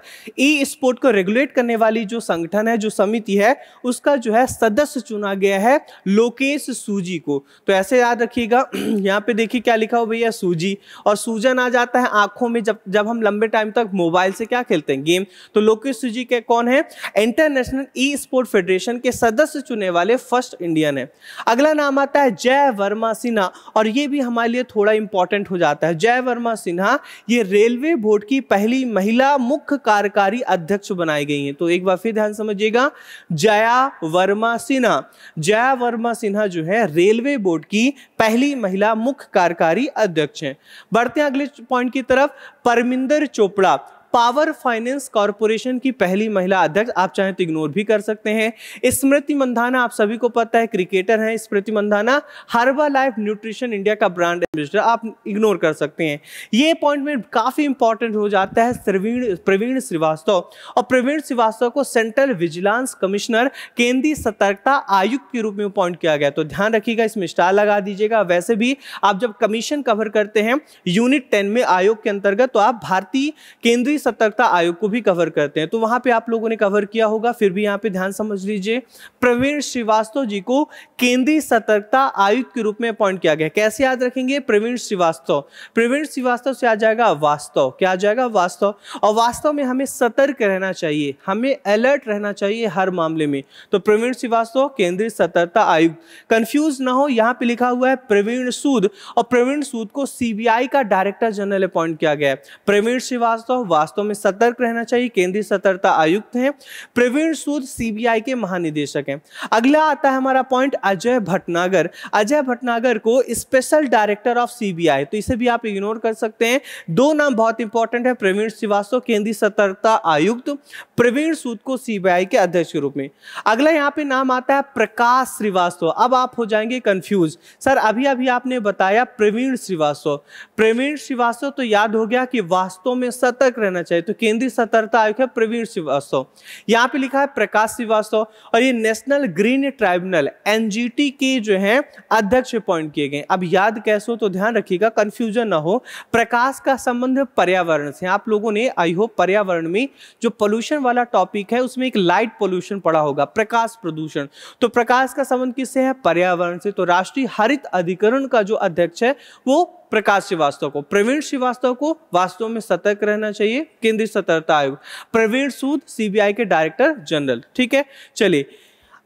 ई स्पोर्ट को रेगुलेट करने वाली जो संगठन है जो समिति है उसका जो है सदस्य चुना गया है लोकेश सूजी को तो ऐसे याद रखिएगा यहाँ पे देखिए क्या लिखा हो भैया सूजी और सूजन आ जाता है आंखों में जब जब हम लंबे टाइम तक मोबाइल से क्या खेलते हैं गेम तो लोकेश सूजी के कौन है enter international e sport federation के सदस्य चुने वाले फर्स्ट इंडियन है अगला नाम आता है जय वर्मा सिन्हा और ये भी हमारे लिए थोड़ा इंपॉर्टेंट हो जाता है जय वर्मा सिन्हा ये रेलवे बोर्ड की पहली महिला मुख्य कार्यकारी अध्यक्ष बनाई गई है तो एक बार फिर ध्यान समझिएगा जया वर्मा सिन्हा जया वर्मा सिन्हा जो है रेलवे बोर्ड की पहली महिला मुख्य कार्यकारी अध्यक्ष हैं बढ़ते हैं अगले पॉइंट की तरफ Parminder Chopra power finance corporation की पहली महिला अध्यक्ष आप चाहें तो इग्नोर भी कर सकते हैं स्मृति मंधाना आप सभी को पता है क्रिकेटर हैं Smriti Mandhana Herbalife nutrition India का ब्रांड एम्बेसडर आप इग्नोर कर सकते हैं ये अपॉइंटमेंट काफ़ी इंपॉर्टेंट हो जाता है प्रवीण प्रवीण श्रीवास्तव और प्रवीण श्रीवास्तव को सेंट्रल विजिलेंस कमिश्नर केंद्रीय सतर्कता आयुक्त के रूप में अपॉइंट किया गया तो ध्यान रखिएगा इसमें स्टार लगा दीजिएगा वैसे भी आप जब कमीशन कवर करते हैं यूनिट टेन में आयोग के अंतर्गत तो आप भारतीय केंद्रीय सतर्कता आयोग को भी कवर करते हैं तो वहां पे आप लोगों ने कवर किया होगा फिर भी यहाँ पे ध्यान समझ लीजिए प्रवीण श्रीवास्तव जी को केंद्रीय सतर्कता आयुक्त के रूप में अपॉइंट किया गया कैसे याद रखेंगे प्रवीण श्रीवास्तव प्रवीण श्रीवास्तव से आ जाएगा वास्तव क्या आ जाएगा वास्तव और वास्तव में हमें सतर्क रहना चाहिए हमें अलर्ट रहना चाहिए हर मामले में तो प्रवीण श्रीवास्तव केंद्रीय सतर्कता आयुक्त कंफ्यूज ना हो यहाँ पे लिखा हुआ है प्रवीण सूद और प्रवीण सूद को सीबीआई का डायरेक्टर जनरल अपॉइंट किया गया है प्रवीण श्रीवास्तव वास्तव वास्तव में सतर्क रहना चाहिए केंद्रीय सतर्कता आयुक्त हैं प्रवीण सूद सीबीआई के महानिदेशक हैं अगला आता है हमारा पॉइंट अजय भटनागर अजय भटनागर को स्पेशल डायरेक्टर ऑफ सीबीआई तो इसे भी आप इग्नोर कर सकते हैं दो नाम बहुत इंपॉर्टेंट है प्रवीण श्रीवास्तव केंद्रीय सतर्कता आयुक्त प्रवीण सूद को सीबीआई के अध्यक्ष के रूप में अगला यहाँ पे नाम आता है प्रकाश श्रीवास्तव अब आप हो जाएंगे कंफ्यूज सर अभी अभी आपने बताया प्रवीण श्रीवास्तव प्रवीण श्रीवास्तव तो याद हो गया कि वास्तव में सतर्क रहना करना चाहिए तो केंद्रीय सतर्कता आयोग है प्रवीण श्रीवास्तव यहाँ पे लिखा है प्रकाश श्रीवास्तव और ये नेशनल ग्रीन ट्राइब्यूनल एनजीटी के जो है अध्यक्ष अपॉइंट किए गए अब याद कैसे हो तो ध्यान रखिएगा कन्फ्यूजन ना हो प्रकाश का संबंध पर्यावरण से आप लोगों ने आई होप पर्यावरण में जो पोल्यूशन वाला टॉपिक है उसमें एक लाइट पोल्यूशन पड़ा होगा प्रकाश प्रदूषण तो प्रकाश का संबंध किससे है पर्यावरण से तो राष्ट्रीय हरित अधिकरण का जो अध्यक्ष है वो प्रकाश श्रीवास्तव को प्रवीण श्रीवास्तव को वास्तव में सतर्क रहना चाहिए केंद्रीय सतर्कता आयोग प्रवीण सूद सीबीआई के डायरेक्टर जनरल ठीक है चलिए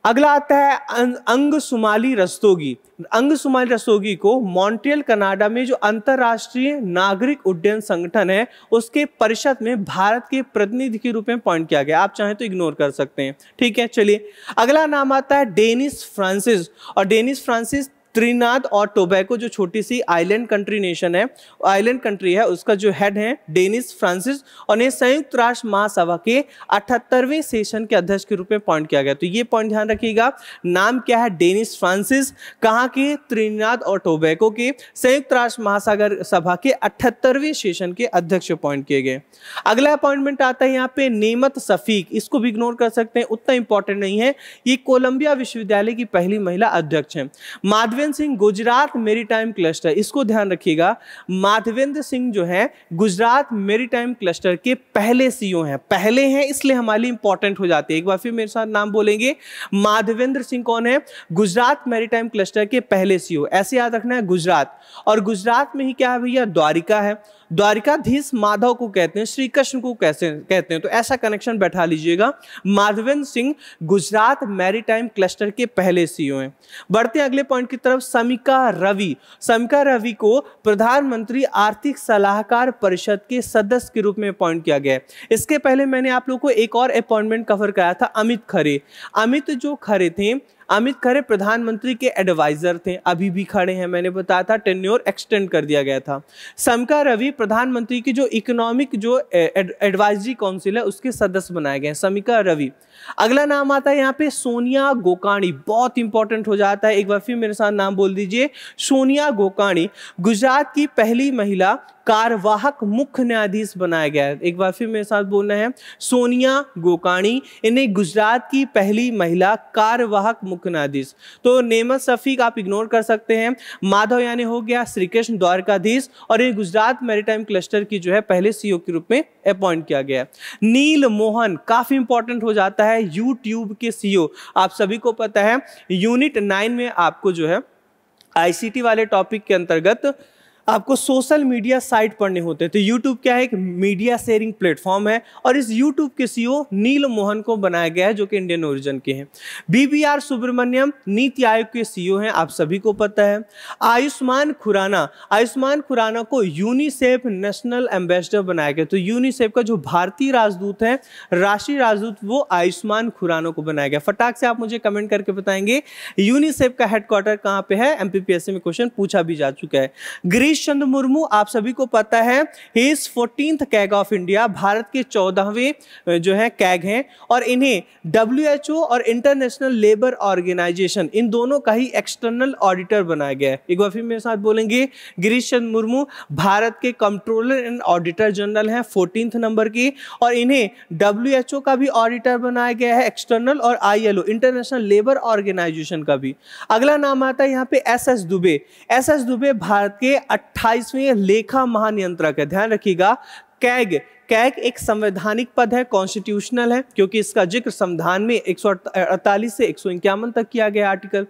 अगला आता है अं-, अंग सुमाली रस्तोगी अंग सुमाली रस्तोगी को मॉन्ट्रियल कनाडा में जो अंतर्राष्ट्रीय नागरिक उड्डयन संगठन है उसके परिषद में भारत के प्रतिनिधि के रूप में पॉइंट किया गया आप चाहें तो इग्नोर कर सकते हैं ठीक है चलिए अगला नाम आता है डेनिस फ्रांसिस और डेनिस फ्रांसिस त्रिनाद और टोबैको जो छोटी सी आइलैंड कंट्री नेशन है आइलैंड कंट्री है उसका जो हेड है डेनिस फ्रांसिस और इन्हें संयुक्त राष्ट्र महासभा के अठहत्तरवें सेशन के अध्यक्ष के रूप में पॉइंट किया गया तो ये पॉइंट ध्यान रखिएगा नाम क्या है डेनिस फ्रांसिस कहाँ के त्रिनाद और टोबैको के संयुक्त राष्ट्र महासागर सभा के अठहत्तरवें सेशन के अध्यक्ष अपॉइंट किए गए अगला अपॉइंटमेंट आता है यहाँ पे नियमत सफीक इसको भी इग्नोर कर सकते हैं उतना इंपॉर्टेंट नहीं है ये कोलंबिया विश्वविद्यालय की पहली महिला अध्यक्ष है माधवी माधवेंद्र सिंह गुजरात मेरी क्लस्टर इसको ध्यान रखिएगा माधवेंद्र सिंह जो है गुजरात मेरी क्लस्टर के पहले सीईओ हैं पहले हैं इसलिए हमारे लिए इंपॉर्टेंट हो जाते हैं एक बार फिर मेरे साथ नाम बोलेंगे माधवेंद्र सिंह कौन है गुजरात मेरीटाइम क्लस्टर के पहले सीईओ ऐसे याद रखना है गुजरात और गुजरात में ही क्या है भैया द्वारिका है द्वारिकाधीश माधव को कहते हैं श्री कृष्ण को कैसे कहते हैं तो ऐसा कनेक्शन बैठा लीजिएगा माधवन सिंह गुजरात मैरीटाइम क्लस्टर के पहले सीईओ e हैं बढ़ते हैं अगले पॉइंट की तरफ समिका रवि समिका रवि को प्रधानमंत्री आर्थिक सलाहकार परिषद के सदस्य के रूप में अपॉइंट किया गया है इसके पहले मैंने आप लोग को एक और अपॉइंटमेंट कवर कराया था अमित खरे अमित जो खरे थे अमित खरे प्रधानमंत्री के एडवाइजर थे अभी भी खड़े हैं मैंने बताया था टेन्योर एक्सटेंड कर दिया गया था समका रवि प्रधानमंत्री की जो इकोनॉमिक जो एडवाइजरी काउंसिल है उसके सदस्य बनाए गए समिका रवि अगला नाम आता है यहाँ पे सोनिया गोकाणी बहुत इंपॉर्टेंट हो जाता है एक बार फिर मेरे साथ नाम बोल दीजिए सोनिया गोकाणी गुजरात की पहली महिला कार्यवाहक मुख्य न्यायाधीश बनाया गया है एक बार फिर मेरे साथ बोलना है सोनिया गोकाणी इन्हें गुजरात की पहली महिला कार्यवाहक मुख्य न्यायाधीश तो नेमत सफीक आप इग्नोर कर सकते हैं माधव यानी हो गया श्री कृष्ण द्वारकाधीश और ये गुजरात मेरीटाइम क्लस्टर की जो है पहले सीओ e के रूप में अपॉइंट किया गया नील मोहन काफी इंपॉर्टेंट हो जाता है यूट्यूब के सीओ e आप सभी को पता है यूनिट नाइन में आपको जो है आईसीटी वाले टॉपिक के अंतर्गत आपको सोशल मीडिया साइट पढ़ने होते हैं तो यूट्यूब क्या है एक मीडिया शेयरिंग प्लेटफॉर्म है और इस यूट्यूब के सीईओ e नील मोहन को बनाया गया है जो कि इंडियन ओरिजिन के हैं बीबीआर सुब्रमण्यम नीति आयोग के सीईओ e हैं आप सभी को पता है आयुष्मान खुराना आयुष्मान खुराना को यूनिसेफ नेशनल एम्बेसडर बनाया गया तो यूनिसेफ का जो भारतीय राजदूत है राष्ट्रीय राजदूत वो आयुष्मान खुराना को बनाया गया फटाक से आप मुझे कमेंट करके बताएंगे यूनिसेफ का हेडक्वार्टर कहाँ पे है एमपीपीएससी में क्वेश्चन पूछा भी जा चुका है ग्रीस सतीश चंद्र मुर्मू आप सभी को पता है ही is fourteen CAG of India Bharat के चौदहवें जो है कैग हैं और इन्हें डब्ल्यू और इंटरनेशनल लेबर ऑर्गेनाइजेशन इन दोनों का ही एक्सटर्नल ऑडिटर बनाया गया है एक बार फिर मेरे साथ बोलेंगे गिरीश चंद्र मुर्मू भारत के कंट्रोलर एंड ऑडिटर जनरल हैं फोर्टीन नंबर की और इन्हें डब्ल्यू का भी ऑडिटर बनाया गया है एक्सटर्नल और आई इंटरनेशनल लेबर ऑर्गेनाइजेशन का भी अगला नाम आता है यहाँ पे S S Dubey S S Dubey Bharat के अट्ठाईसवें लेखा महानियंत्रक है ध्यान रखिएगा कैग कैग एक संवैधानिक पद है कॉन्स्टिट्यूशनल है क्योंकि इसका जिक्र संविधान में एक से एक तक किया गया आर्टिकल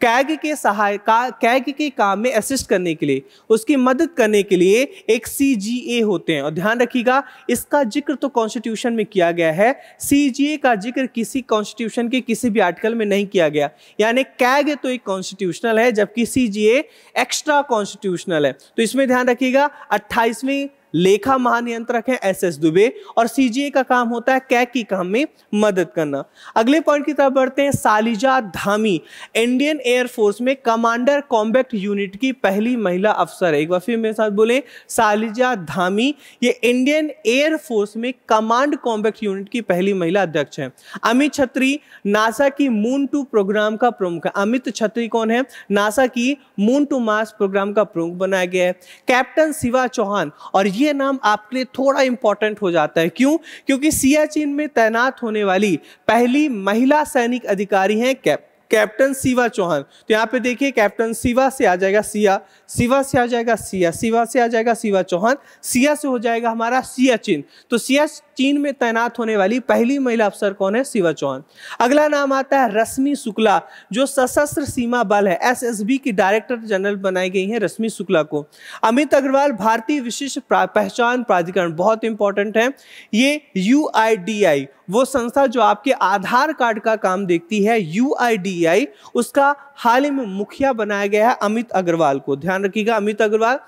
कैग के सहाय का कैग के काम में असिस्ट करने के लिए उसकी मदद करने के लिए एक सी होते हैं और ध्यान रखिएगा इसका जिक्र तो कॉन्स्टिट्यूशन में किया गया है सी का जिक्र किसी कॉन्स्टिट्यूशन के किसी भी आर्टिकल में नहीं किया गया यानी कैग तो एक कॉन्स्टिट्यूशनल है जबकि सी एक्स्ट्रा कॉन्स्टिट्यूशनल है तो इसमें ध्यान रखिएगा अट्ठाईसवीं लेखा महानियंत्रक है एस एस दुबे और सीजीए का काम होता है कैक की काम में मदद करना अगले पॉइंट की तरफ बढ़ते हैं सालिजा धामी इंडियन एयरफोर्स में कमांडर कॉम्बैक्ट यूनिट की पहली महिला अफसर है एक बार फिर मेरे साथ बोले सालिजा धामी ये इंडियन एयरफोर्स में कमांड कॉम्बैक्ट यूनिट की पहली महिला अध्यक्ष है अमित छत्री नासा की मून टू प्रोग्राम का प्रमुख है अमित छत्री कौन है नासा की मून टू मास प्रोग्राम का प्रमुख बनाया गया है कैप्टन शिवा चौहान और ये नाम आपके लिए थोड़ा इंपॉर्टेंट हो जाता है क्यों क्योंकि सियाचिन में तैनात होने वाली पहली महिला सैनिक अधिकारी हैं कैप्टन कैप्टन शिवा चौहान तो यहाँ पे देखिए कैप्टन शिवा से आ जाएगा सिया शिवा से आ जाएगा सिया शिवा से आ जाएगा शिवा चौहान सिया से हो जाएगा हमारा सिया चीन तो सिया चीन में तैनात होने वाली पहली महिला अफसर कौन है शिवा चौहान अगला नाम आता है रश्मि शुक्ला जो सशस्त्र सीमा बल है एसएसबी की डायरेक्टर जनरल बनाई गई है रश्मि शुक्ला को अमित अग्रवाल भारतीय विशिष्ट पहचान प्राधिकरण बहुत इंपॉर्टेंट है ये यू वो संस्था जो आपके आधार कार्ड का काम देखती है यू उसका हाल ही में मुखिया बनाया गया है अमित अग्रवाल को ध्यान रखिएगा अमित अग्रवाल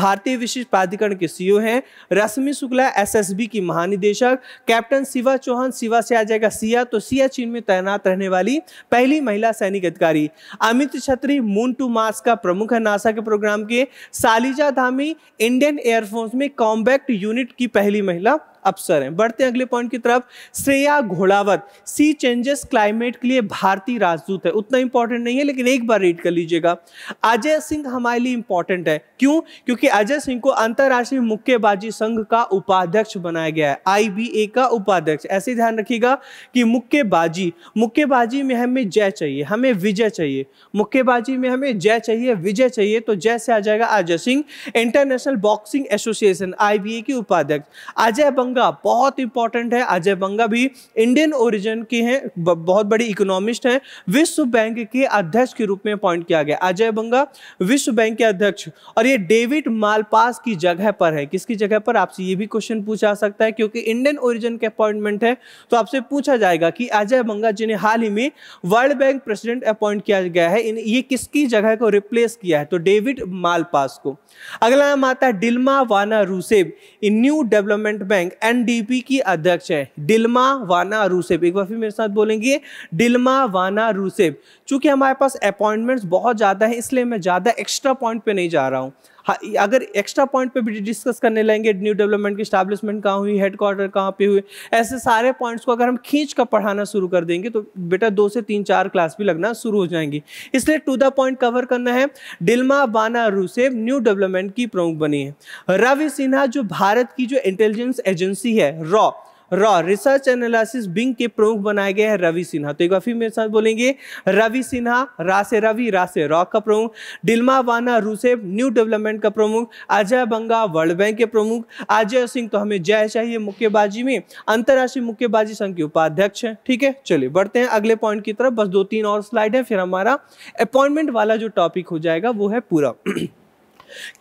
भारतीय विशिष्ट प्राधिकरण के सीईओ e हैं रश्मि शुक्ला एसएसबी की महानिदेशक कैप्टन शिवा चौहान शिवा से आ जाएगा सिया तो सिया चीन में तैनात रहने वाली पहली महिला सैनिक अधिकारी अमित छत्री मून टू मार्स का प्रमुख है नासा के प्रोग्राम के सालिजा धामी इंडियन एयरफोर्स में कॉम्बैक्ट यूनिट की पहली महिला अफसर हैं बढ़ते हैं अगले पॉइंट की तरफ Shreya Ghodawat sea changes climate के लिए भारतीय राजदूत है उतना इंपॉर्टेंट नहीं है लेकिन एक बार रीड कर लीजिएगा अजय सिंह हमारे लिए इंपॉर्टेंट है क्यों क्योंकि अजय सिंह को अंतर्राष्ट्रीय मुक्केबाजी संघ का उपाध्यक्ष बनाया गया है आईबीए का उपाध्यक्ष ऐसे ध्यान रखिएगा कि मुक्केबाजी मुक्केबाजी में हमें जय चाहिए हमें विजय चाहिए मुक्केबाजी में हमें जय चाहिए विजय चाहिए तो जय से आ जाएगा Ajay Singh international boxing association I के उपाध्यक्ष अजय बंगा बहुत इंपॉर्टेंट है अजय बंगा भी इंडियन ओरिजिन के हैं बहुत बड़ी इकोनॉमिस्ट हैं विश्व बैंक के अध्यक्ष अध्यक्ष के रूप में अपॉइंट किया गया अजय बंगा विश्व बैंक के अध्यक्ष और ये डेविड मालपास की जगह पर है किसकी जगह पर आपसे ये भी क्वेश्चन पूछा सकता है क्योंकि इंडियन ओरिजिन के अपॉइंटमेंट है तो आपसे पूछा जाएगा कि अजय बंगा जिन्हें हाल ही में वर्ल्ड बैंक प्रेसिडेंट अपॉइंट किया गया है ये किसकी जगह को रिप्लेस किया है तो डेविड मालपास को अगला नाम आता है Dilma Vana Rousseff new development bank NDP की अध्यक्ष है डिल्मा वाना रूसेब एक बार फिर मेरे साथ बोलेंगे डिल्मा वाना रूसेब चूंकि हमारे पास पास अपॉइंटमेंट्स बहुत ज़्यादा है इसलिए मैं ज़्यादा एक्स्ट्रा पॉइंट पे नहीं जा रहा हूँ हाँ, अगर एक्स्ट्रा पॉइंट पे भी डिस्कस करने लगेंगे न्यू डेवलपमेंट की स्टैब्लिशमेंट कहाँ हुई हेडक्वार्टर कहाँ पे हुए ऐसे सारे पॉइंट्स को अगर हम खींच कर पढ़ाना शुरू कर देंगे तो बेटा दो से तीन चार क्लास भी लगना शुरू हो जाएंगी इसलिए टू द पॉइंट कवर करना है डिल्मा बाना रूसेव न्यू डेवलपमेंट की प्रमुख बनी है रवि सिन्हा जो भारत की जो इंटेलिजेंस एजेंसी है raw raw research analysis Bing के प्रमुख बनाए गए हैं रवि सिन्हा तो एक बार फिर मेरे साथ बोलेंगे रवि सिन्हा रा से रवि रा से रॉ का प्रमुख डिल्मा वाना रूसेफ न्यू डेवलपमेंट का प्रमुख अजय बंगा वर्ल्ड बैंक के प्रमुख अजय सिंह तो हमें जय चाहिए मुक्केबाजी में अंतर्राष्ट्रीय मुक्केबाजी संघ के उपाध्यक्ष हैं ठीक है चलिए बढ़ते हैं अगले पॉइंट की तरफ बस दो तीन और स्लाइड है फिर हमारा अपॉइंटमेंट वाला जो टॉपिक हो जाएगा वो है पूरा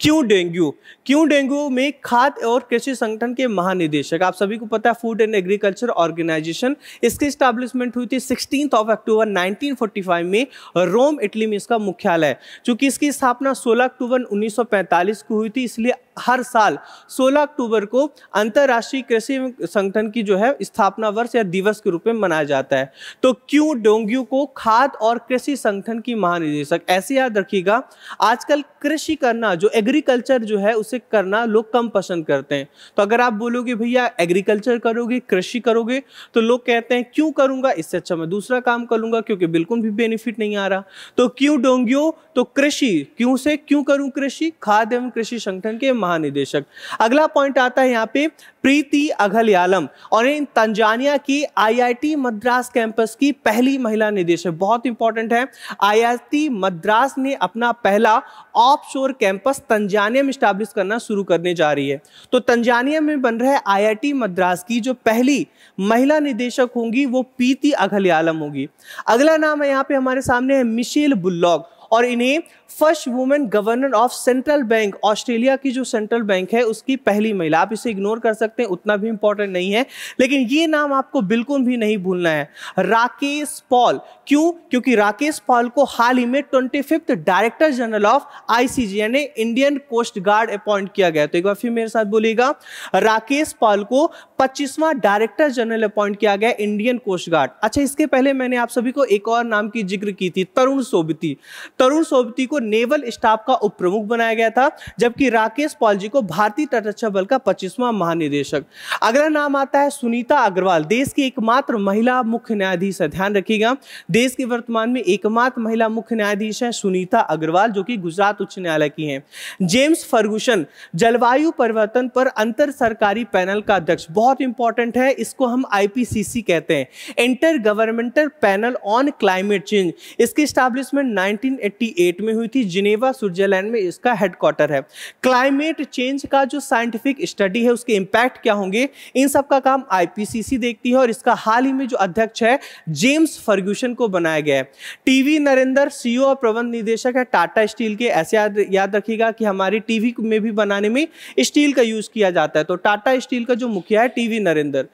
क्यों डेंगू क्यों डेंगू में खाद और कृषि संगठन के महानिदेशक आप सभी को पता है फूड एंड एग्रीकल्चर ऑर्गेनाइजेशन इसकी स्टैब्लिशमेंट हुई थी सिक्सटीन ऑफ अक्टूबर 1945 में रोम इटली में इसका मुख्यालय चूंकि इसकी स्थापना 16 अक्टूबर 1945 को हुई थी इसलिए हर साल 16 अक्टूबर को अंतर्राष्ट्रीय कृषि संगठन की जो है स्थापना वर्ष या दिवस के रूप में मनाया जाता है तो क्यों डोंग्यू को खाद और कृषि संगठन की महानिदेशक ऐसे याद रखिएगा आजकल कृषि करना जो एग्रीकल्चर जो है उसे करना लोग कम पसंद करते हैं तो अगर आप बोलोगे भैया एग्रीकल्चर करोगे कृषि करोगे तो लोग कहते हैं क्यों करूंगा इससे अच्छा मैं दूसरा काम करूंगा क्योंकि बिल्कुल भी बेनिफिट नहीं आ रहा तो क्यों डोंग्यो तो कृषि क्यों से क्यों करूं कृषि खाद एवं कृषि संगठन के महानिदेशक अगला पॉइंट आता है यहाँ पे प्रीति अघलयालम और इन तंजानिया की आईआईटी मद्रास कैंपस की पहली महिला निदेशक बहुत इंपॉर्टेंट है आईआईटी मद्रास ने अपना पहला ऑफशोर कैंपस तंजानिया में स्टैब्लिश करना शुरू करने जा रही है तो तंजानिया में बन रहे आईआईटी मद्रास की जो पहली महिला निदेशक होंगी वो प्रीति अघलयालम होगी अगला नाम है यहाँ पे हमारे सामने है मिशेल बुल्लॉग और इन्हें first women governor of central bank Australia की जो सेंट्रल बैंक है उसकी पहली महिला आप इसे इग्नोर कर सकते हैं उतना भी इंपॉर्टेंट नहीं है लेकिन ये नाम आपको बिल्कुल भी नहीं भूलना है राकेश पॉल क्यों क्योंकि राकेश पॉल को हाल ही में twenty director general of ICG यानी इंडियन कोस्ट गार्ड अपॉइंट किया गया तो एक बार फिर मेरे साथ बोलेगा राकेश पॉल को पच्चीसवा डायरेक्टर जनरल अपॉइंट किया गया इंडियन कोस्ट गार्ड अच्छा इसके पहले मैंने आप सभी को एक और नाम की जिक्र की थी तरुण सोबती तरुण सोबती को नेवल स्टाफ का उप बनाया गया था जबकि राकेश पॉल जी को भारतीय तटरक्षा बल का पच्चीसवां महानिदेशक अगला नाम आता है सुनीता अग्रवाल देश की एकमात्र महिला मुख्य न्यायाधीश है ध्यान रखिएगा देश के वर्तमान में एकमात्र महिला मुख्य न्यायाधीश है सुनीता अग्रवाल जो कि गुजरात उच्च न्यायालय की है जेम्स फर्गूसन जलवायु परिवर्तन पर अंतर सरकारी पैनल का अध्यक्ष बहुत इंपॉर्टेंट है इसको हम आईपीसीसी कहते हैं intergovernmental panel on climate change इसकी स्टैब्लिशमेंट 1988 में हुई थी जिनेवा स्विट्जरलैंड में इसका हेडक्वार्टर है क्लाइमेट चेंज का जो साइंटिफिक स्टडी है उसके इंपैक्ट क्या होंगे इन सब का काम आईपीसीसी देखती है और इसका हाल ही में जो अध्यक्ष है जेम्स फर्ग्यूशन को बनाया गया है टीवी नरेंद्र सीईओ e और प्रबंध निदेशक है टाटा स्टील के ऐसे याद याद रखिएगा कि हमारी टीवी में भी बनाने में स्टील का यूज किया जाता है तो टाटा स्टील का जो मुखिया है टीवी नरेंद्र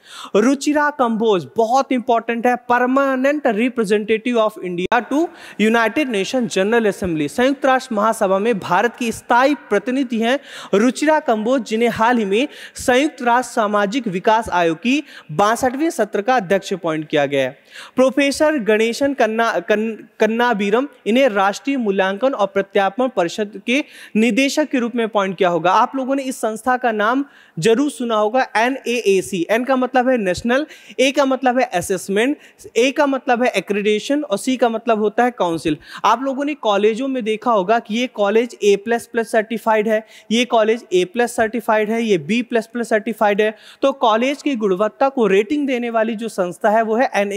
रुचिरा कंबोज बहुत इंपॉर्टेंट है permanent representative of India to United Nation general assembly संयुक्त राष्ट्र महासभा में भारत की स्थायी प्रतिनिधि हैं रुचिरा कंबोज जिन्हें हाल ही में संयुक्त राष्ट्र सामाजिक विकास आयोग की बासठवें सत्र का अध्यक्ष अपॉइंट किया गया है प्रोफेसर गणेशन कन्ना कन, कन्नाबीरम इन्हें राष्ट्रीय मूल्यांकन और प्रत्यापन परिषद के निदेशक के रूप में अपॉइंट किया होगा आप लोगों ने इस संस्था का नाम जरूर सुना होगा एन एन का मतलब है नेशनल ए का मतलब है असेसमेंट ए का मतलब है एक्रेडेशन और सी का मतलब होता है काउंसिल आप लोगों ने आपने कॉलेजों में देखा होगा कि ये college A plus plus certified है ये कॉलेज ए प्लस सर्टिफाइड है ये बी प्लस प्लस सर्टिफाइड है तो कॉलेज की गुणवत्ता को रेटिंग देने वाली जो संस्था है वो है एन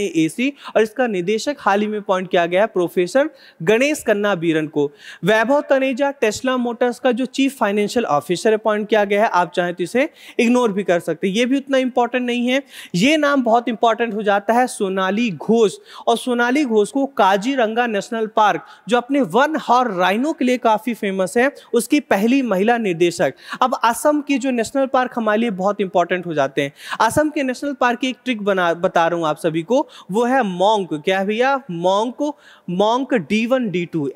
और इसका निदेशक हाल ही में अपॉइंट किया गया है प्रोफेसर गणेश कन्ना बीरन को वैभव तनेजा टेस्ला मोटर्स का जो चीफ फाइनेंशियल ऑफिसर अपॉइंट किया गया है आप चाहें तो इसे इग्नोर भी कर सकते ये भी उतना इंपॉर्टेंट नहीं है ये नाम बहुत इंपॉर्टेंट हो जाता है सोनाली घोष और सोनाली घोष को काजीरंगा नेशनल पार्क जो अपने वन हॉर राइनो के लिए काफ़ी फेमस है उसकी पहली महिला निर्देशक अब असम के जो नेशनल पार्क हमारे लिए बहुत इंपॉर्टेंट हो जाते हैं असम के नेशनल पार्क की एक ट्रिक बना बता रहा हूँ आप सभी को वो है मोंक क्या है भैया monk monk D one D two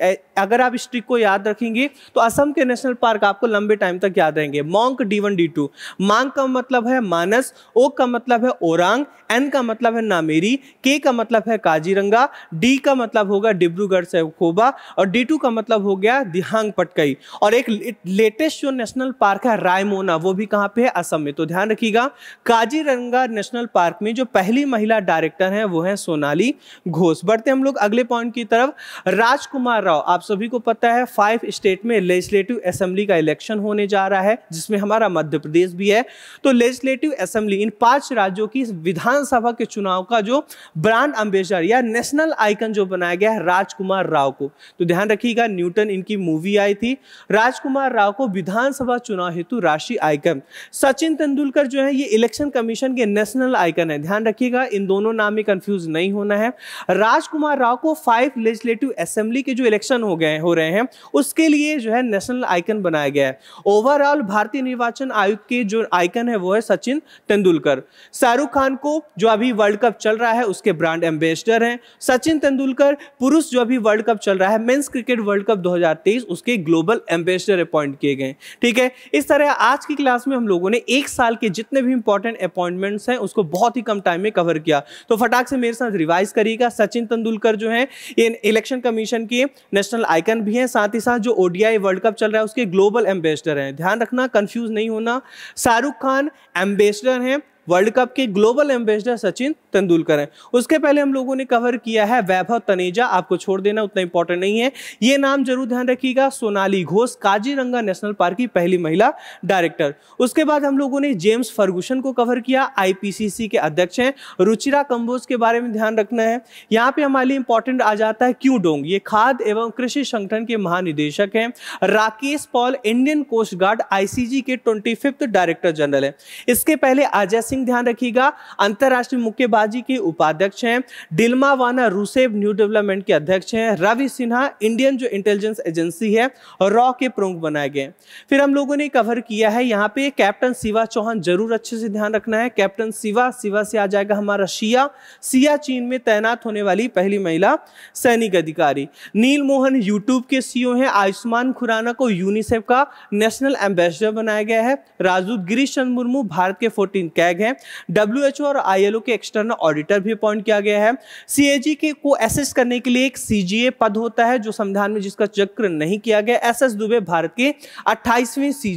अगर आप इस ट्रिक को याद रखेंगे तो असम के नेशनल पार्क आपको लंबे टाइम तक याद रहेंगे monk D one D two मांग का मतलब है मानस ओ का मतलब है ओरांग एन का मतलब है नामेरी के का मतलब है काजीरंगा डी का मतलब होगा डिब्रूगढ़ से खोबा और डी टू का मतलब हो गया दिहांग पटकई और एक लेटेस्ट जो नेशनल पार्क है रायमोना वो भी कहाँ पे है असम में तो ध्यान रखिएगा काजीरंगा नेशनल पार्क में जो पहली महिला डायरेक्टर हैं वो है सोनाली घोष बढ़ते हम लोग अगले पॉइंट की तरफ राजकुमार राव आप सभी को पता है फाइव स्टेट में लेजिस्लेटिव असेंबली का इलेक्शन होने जा रहा है जिसमें हमारा मध्य प्रदेश भी है तो लेजिस्लेटिव असेंबली इन पांच राज्यों की विधानसभा के चुनाव का जो ब्रांड एम्बेसडर या नेशनल आइकन जो बनाया गया है राजकुमार राव को तो ध्यान रखिएगा न्यूटन इनकी मूवी आई थी राजकुमार राव को विधानसभा चुनाव हेतु राशि आयकन सचिन तेंदुलकर जो है ये इलेक्शन कमीशन के नेशनल आयकन है ध्यान रखिएगा इन दोनों नाम में कंफ्यूज नहीं होना है राजकुमार राव को फाइव लेजिस्लेटिव असेंबली के जो इलेक्शन हो गए हो रहे हैं उसके लिए जो है नेशनल आइकन बनाया गया है ओवरऑल भारतीय निर्वाचन आयोग के जो आइकन है वो है सचिन तेंदुलकर शाहरुख खान को जो अभी वर्ल्ड कप चल रहा है उसके ब्रांड एम्बेसडर हैं सचिन तेंदुलकर पुरुष जो अभी वर्ल्ड कप चल रहा है मेंस क्रिकेट वर्ल्ड कप 2023 उसके ग्लोबल एम्बेसडर अपॉइंट किए गए ठीक है इस तरह आज की क्लास में हम लोगों ने एक साल के जितने भी इंपॉर्टेंट अपॉइंटमेंट्स हैं उसको बहुत ही कम टाइम में कवर किया तो फटाक से मेरे साथ रिवाइज करिएगा सचिन तेंदुलकर जो है इलेक्शन कमीशन के नेशनल आइकन भी हैं साथ ही साथ जो ओडीआई वर्ल्ड कप चल रहा है उसके ग्लोबल एम्बेसडर हैं ध्यान रखना कन्फ्यूज नहीं होना शाहरुख खान एम्बेसडर हैं वर्ल्ड कप के ग्लोबल एम्बेसडर सचिन तेंदुलकर हैं उसके पहले हम लोगों ने कवर किया है वैभव तनेजा आपको छोड़ देना उतना इंपॉर्टेंट नहीं है ये नाम जरूर ध्यान रखिएगा सोनाली घोष काजीरंगा नेशनल पार्क की पहली महिला डायरेक्टर उसके बाद हम लोगों ने जेम्स फर्गूसन को कवर किया आईपीसीसी के अध्यक्ष हैं रुचिरा कंबोज के बारे में ध्यान रखना है यहाँ पे हमारे लिए इंपॉर्टेंट आ जाता है क्यू डोंग ये खाद एवं कृषि संगठन के महानिदेशक हैं Rakesh Pal Indian coast guard ICG के ट्वेंटी डायरेक्टर जनरल है इसके पहले अजय सिंह सिंह ध्यान रखिएगा अंतर्राष्ट्रीय मुक्केबाजी के उपाध्यक्ष हैं डिल्मा वाना रूसेव न्यू डेवलपमेंट के अध्यक्ष हैं रवि सिन्हा इंडियन जो इंटेलिजेंस एजेंसी है रॉ के प्रमुख बनाए गए फिर हम लोगों ने कवर किया है यहाँ पे कैप्टन शिवा चौहान जरूर अच्छे से ध्यान रखना है कैप्टन शिवा शिवा से आ जाएगा हमारा शिया सिया चीन में तैनात होने वाली पहली महिला सैनिक अधिकारी नील मोहन यूट्यूब के सीईओ हैं आयुष्मान खुराना को यूनिसेफ का नेशनल एम्बेसडर बनाया गया है राजू गिरीश चंद मुर्मू भारत के फोर्टीन कैग है हैं डब्ल्यू और आई के एक्सटर्नल ऑडिटर भी अपॉइंट किया गया है सी के को एसेस करने के लिए एक सी पद होता है जो संविधान में जिसका चक्र नहीं किया गया एस एस दुबे भारत के अट्ठाईसवें सी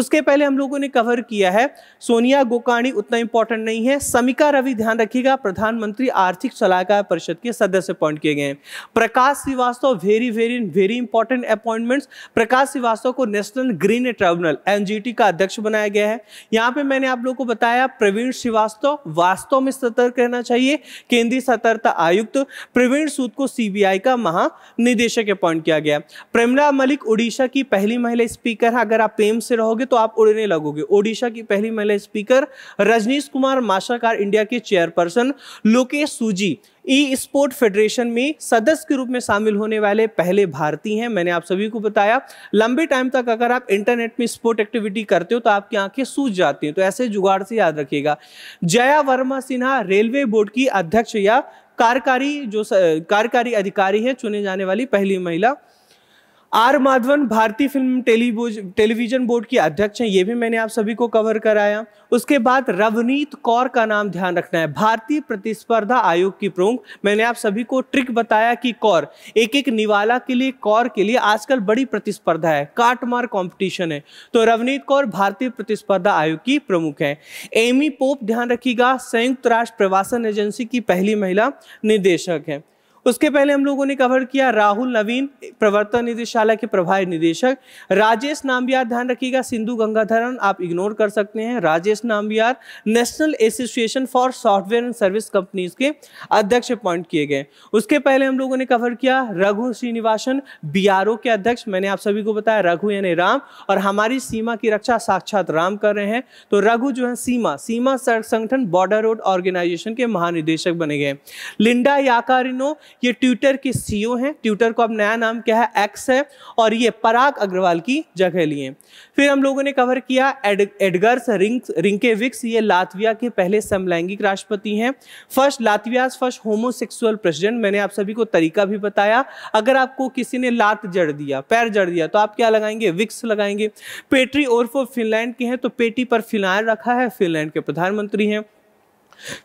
उसके पहले हम लोगों ने कवर किया है सोनिया गोकाणी उतना इंपॉर्टेंट नहीं है समिका रवि ध्यान रखिएगा प्रधानमंत्री आर्थिक सलाहकार परिषद के सदस्य अपॉइंट किए गए Prakash Srivastava very very very important appointment Prakash Srivastava को नेशनल ग्रीन ट्रिब्यूनल एनजीटी का अध्यक्ष बनाया गया है यहां पे मैंने आप लोगों को बताया बताया प्रवीण श्रीवास्तव वास्तव में सतर्क रहना चाहिए केंद्रीय सतर्कता आयुक्त प्रवीण सूद को सीबीआई का महानिदेशक अपॉइंट किया गया प्रेमला मलिक उड़ीसा की पहली महिला स्पीकर है अगर आप प्रेम से रहोगे तो आप उड़ने लगोगे ओडिशा की पहली महिला स्पीकर रजनीश कुमार माशाकार इंडिया के chairperson Lokesh Suji e sport federation में सदस्य के रूप में शामिल होने वाले पहले भारतीय हैं मैंने आप सभी को बताया लंबे टाइम तक अगर आप इंटरनेट में स्पोर्ट एक्टिविटी करते हो तो आपकी आंखें सूझ जाती हैं तो ऐसे जुगाड़ से याद रखिएगा जया वर्मा सिन्हा रेलवे बोर्ड की अध्यक्ष या कार्यकारी जो कार्यकारी अधिकारी है चुने जाने वाली पहली महिला आर माधवन भारतीय फिल्म टेलीविजन बोर्ड की अध्यक्ष हैं ये भी मैंने आप सभी को कवर कराया उसके बाद रवनीत कौर का नाम ध्यान रखना है भारतीय प्रतिस्पर्धा आयोग की प्रमुख मैंने आप सभी को ट्रिक बताया कि कौर एक एक निवाला के लिए कौर के लिए आजकल बड़ी प्रतिस्पर्धा है काटमार कॉम्पिटिशन है तो रवनीत कौर भारतीय प्रतिस्पर्धा आयोग की प्रमुख है एमी पोप ध्यान रखिएगा संयुक्त राष्ट्र प्रवासन एजेंसी की पहली महिला निदेशक है उसके पहले हम लोगों ने कवर किया राहुल नवीन प्रवर्तन निदेशालय के प्रभारी निदेशक राजेश नाम्बियार ध्यान रखिएगा सिंधु गंगाधरन आप इग्नोर कर सकते हैं Rajesh Nambiar national association for software and service companies के अध्यक्ष अपॉइंट किए गए उसके पहले हम लोगों ने कवर किया रघु श्रीनिवासन बी के अध्यक्ष मैंने आप सभी को बताया रघु यानी राम और हमारी सीमा की रक्षा साक्षात राम कर रहे हैं तो रघु जो है सीमा सीमा संगठन बॉर्डर रोड ऑर्गेनाइजेशन के महानिदेशक बने गए लिंडा याकारिनो ये ट्विटर के सीईओ हैं ट्विटर को अब नया नाम क्या है एक्स है और ये पराग अग्रवाल की जगह लिए फिर हम लोगों ने कवर किया एड, एडगर्स रिंक विक्स ये लातविया के पहले समलैंगिक राष्ट्रपति हैं first Latvia first homosexual president मैंने आप सभी को तरीका भी बताया अगर आपको किसी ने लात जड़ दिया पैर जड़ दिया तो आप क्या लगाएंगे विक्स लगाएंगे पेट्री और फिनलैंड के हैं तो पेटी पर फिनाइल रखा है फिनलैंड के प्रधानमंत्री हैं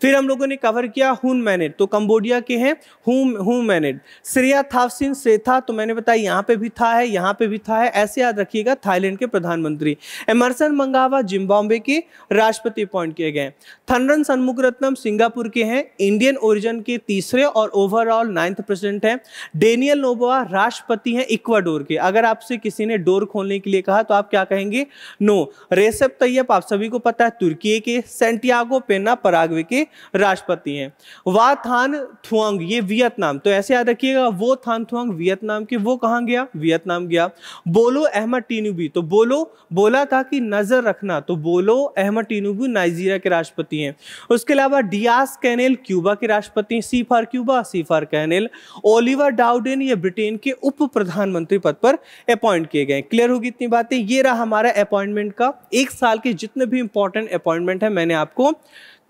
फिर हम लोगों ने कवर किया हुन मैनेड तो कंबोडिया के हैं हुम मैनेड सिरिया थावसिन से था तो मैंने बताया यहाँ पे भी था है यहाँ पे भी था है ऐसे याद रखिएगा थाईलैंड के प्रधानमंत्री एमरसन मंगावा जिम्बाब्वे के राष्ट्रपति अपॉइंट किए गए थनरन सन्मुखरत्नम सिंगापुर के हैं इंडियन ओरिजन के तीसरे और ओवरऑल नाइन्थ प्रेसिडेंट हैं डेनियल नोबोआ राष्ट्रपति हैं इक्वाडोर के अगर आपसे किसी ने डोर खोलने के लिए कहा तो आप क्या कहेंगे नो रेसेप तैयब आप सभी को पता है तुर्की के सेंटियागो पेना पराग्वे जिम्बाब्वे के राष्ट्रपति हैं वा थान थुआंग ये वियतनाम तो ऐसे याद रखिएगा वो थान थुआंग वियतनाम के वो कहाँ गया वियतनाम गया बोलो अहमद टीनुबी तो बोलो बोला था कि नजर रखना तो बोलो अहमद टीनुबी नाइजीरिया के राष्ट्रपति हैं उसके अलावा डियास कैनेल क्यूबा के राष्ट्रपति C for Cuba C for Canel Oliver Dowden ये ब्रिटेन के उप प्रधानमंत्री पद पर अपॉइंट किए गए क्लियर होगी इतनी बातें ये रहा हमारा अपॉइंटमेंट का एक साल के जितने भी इंपॉर्टेंट अपॉइंटमेंट है मैंने आपको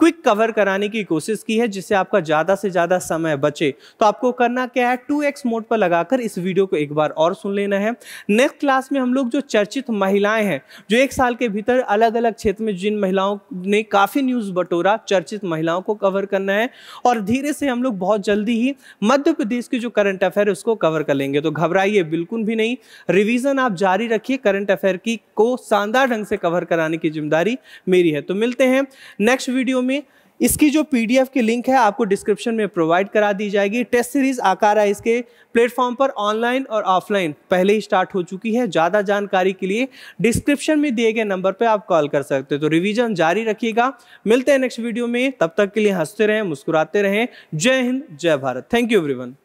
क्विक कवर कराने की कोशिश की है जिससे आपका ज़्यादा से ज़्यादा समय बचे तो आपको करना क्या है टू एक्स मोड पर लगाकर इस वीडियो को एक बार और सुन लेना है नेक्स्ट क्लास में हम लोग जो चर्चित महिलाएं हैं जो एक साल के भीतर अलग अलग क्षेत्र में जिन महिलाओं ने काफ़ी न्यूज़ बटोरा चर्चित महिलाओं को कवर करना है और धीरे से हम लोग बहुत जल्दी ही मध्य प्रदेश की जो करंट अफेयर है उसको कवर कर लेंगे तो घबराइए बिल्कुल भी नहीं रिविज़न आप जारी रखिए करंट अफेयर की को शानदार ढंग से कवर कराने की जिम्मेदारी मेरी है तो मिलते हैं नेक्स्ट वीडियो में में इसकी जो पी की लिंक है आपको डिस्क्रिप्शन में प्रोवाइड करा दी जाएगी टेस्ट सीरीज आकार है इसके प्लेटफॉर्म पर ऑनलाइन और ऑफलाइन पहले ही स्टार्ट हो चुकी है ज़्यादा जानकारी के लिए डिस्क्रिप्शन में दिए गए नंबर पर आप कॉल कर सकते हैं तो रिवीजन जारी रखिएगा मिलते हैं नेक्स्ट वीडियो में तब तक के लिए हंसते रहें मुस्कुराते रहें जय हिंद जय भारत थैंक यू एवरीवन